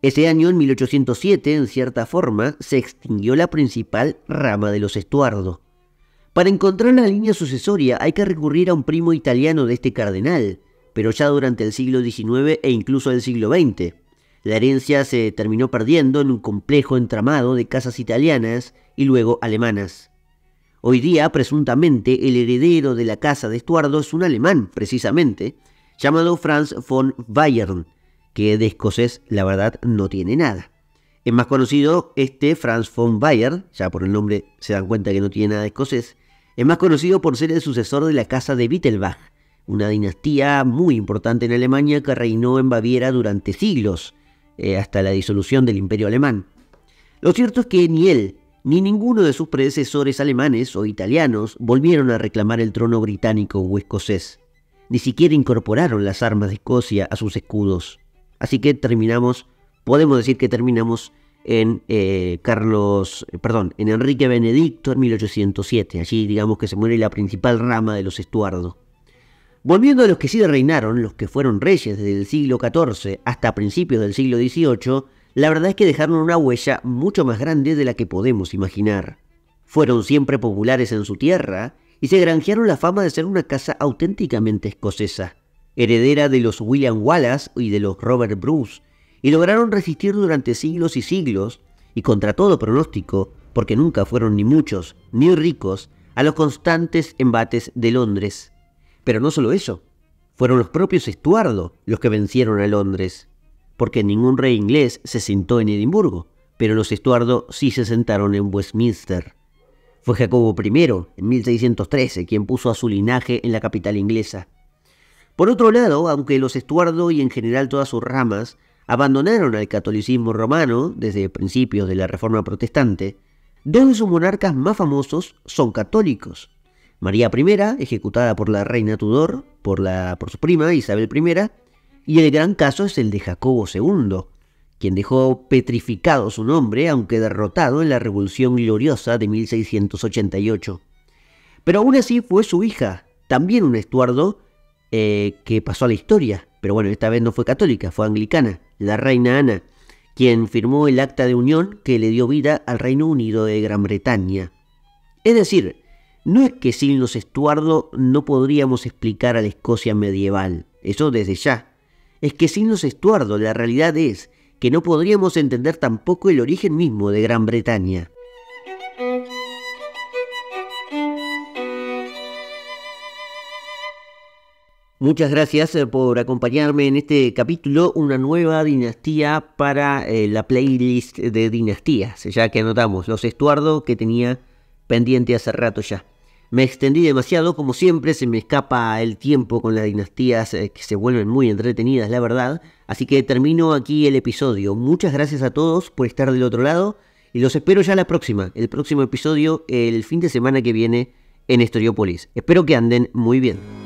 Ese año, en 1807, en cierta forma, se extinguió la principal rama de los Estuardo. Para encontrar la línea sucesoria hay que recurrir a un primo italiano de este cardenal, pero ya durante el siglo XIX e incluso el siglo XX. La herencia se terminó perdiendo en un complejo entramado de casas italianas y luego alemanas. Hoy día, presuntamente, el heredero de la casa de Estuardo es un alemán, precisamente, llamado Franz von Bayern, que de escocés, la verdad, no tiene nada. Es más conocido este Franz von Bayern, ya por el nombre se dan cuenta que no tiene nada de escocés, es más conocido por ser el sucesor de la casa de Wittelbach, una dinastía muy importante en Alemania que reinó en Baviera durante siglos eh, hasta la disolución del imperio alemán. Lo cierto es que ni él ni ninguno de sus predecesores alemanes o italianos volvieron a reclamar el trono británico o escocés. Ni siquiera incorporaron las armas de Escocia a sus escudos. Así que terminamos, podemos decir que terminamos en eh, Carlos, eh, perdón, en Enrique Benedicto en 1807. Allí digamos que se muere la principal rama de los estuardos. Volviendo a los que sí reinaron, los que fueron reyes desde el siglo XIV hasta principios del siglo XVIII, la verdad es que dejaron una huella mucho más grande de la que podemos imaginar. Fueron siempre populares en su tierra y se granjearon la fama de ser una casa auténticamente escocesa, heredera de los William Wallace y de los Robert Bruce, y lograron resistir durante siglos y siglos, y contra todo pronóstico, porque nunca fueron ni muchos ni ricos, a los constantes embates de Londres, pero no solo eso, fueron los propios Estuardo los que vencieron a Londres, porque ningún rey inglés se sentó en Edimburgo, pero los Estuardo sí se sentaron en Westminster. Fue Jacobo I, en 1613, quien puso a su linaje en la capital inglesa. Por otro lado, aunque los Estuardo y en general todas sus ramas abandonaron al catolicismo romano desde principios de la Reforma Protestante, dos de sus monarcas más famosos son católicos, María I, ejecutada por la reina Tudor, por, su prima Isabel I, y el gran caso es el de Jacobo II, quien dejó petrificado su nombre, aunque derrotado en la Revolución Gloriosa de 1688. Pero aún así fue su hija, también un estuardo, eh, que pasó a la historia, pero bueno, esta vez no fue católica, fue anglicana, la reina Ana, quien firmó el acta de unión que le dio vida al Reino Unido de Gran Bretaña. Es decir, no es que sin los Estuardo no podríamos explicar a la Escocia medieval, eso desde ya. Es que sin los Estuardo la realidad es que no podríamos entender tampoco el origen mismo de Gran Bretaña. Muchas gracias eh, por acompañarme en este capítulo, una nueva dinastía para eh, la playlist de dinastías, ya que anotamos los Estuardo que tenía pendiente hace rato ya. Me extendí demasiado, como siempre, se me escapa el tiempo con las dinastías eh, que se vuelven muy entretenidas, la verdad. Así que termino aquí el episodio. Muchas gracias a todos por estar del otro lado y los espero ya la próxima, el próximo episodio, el fin de semana que viene en Historiopolis. Espero que anden muy bien.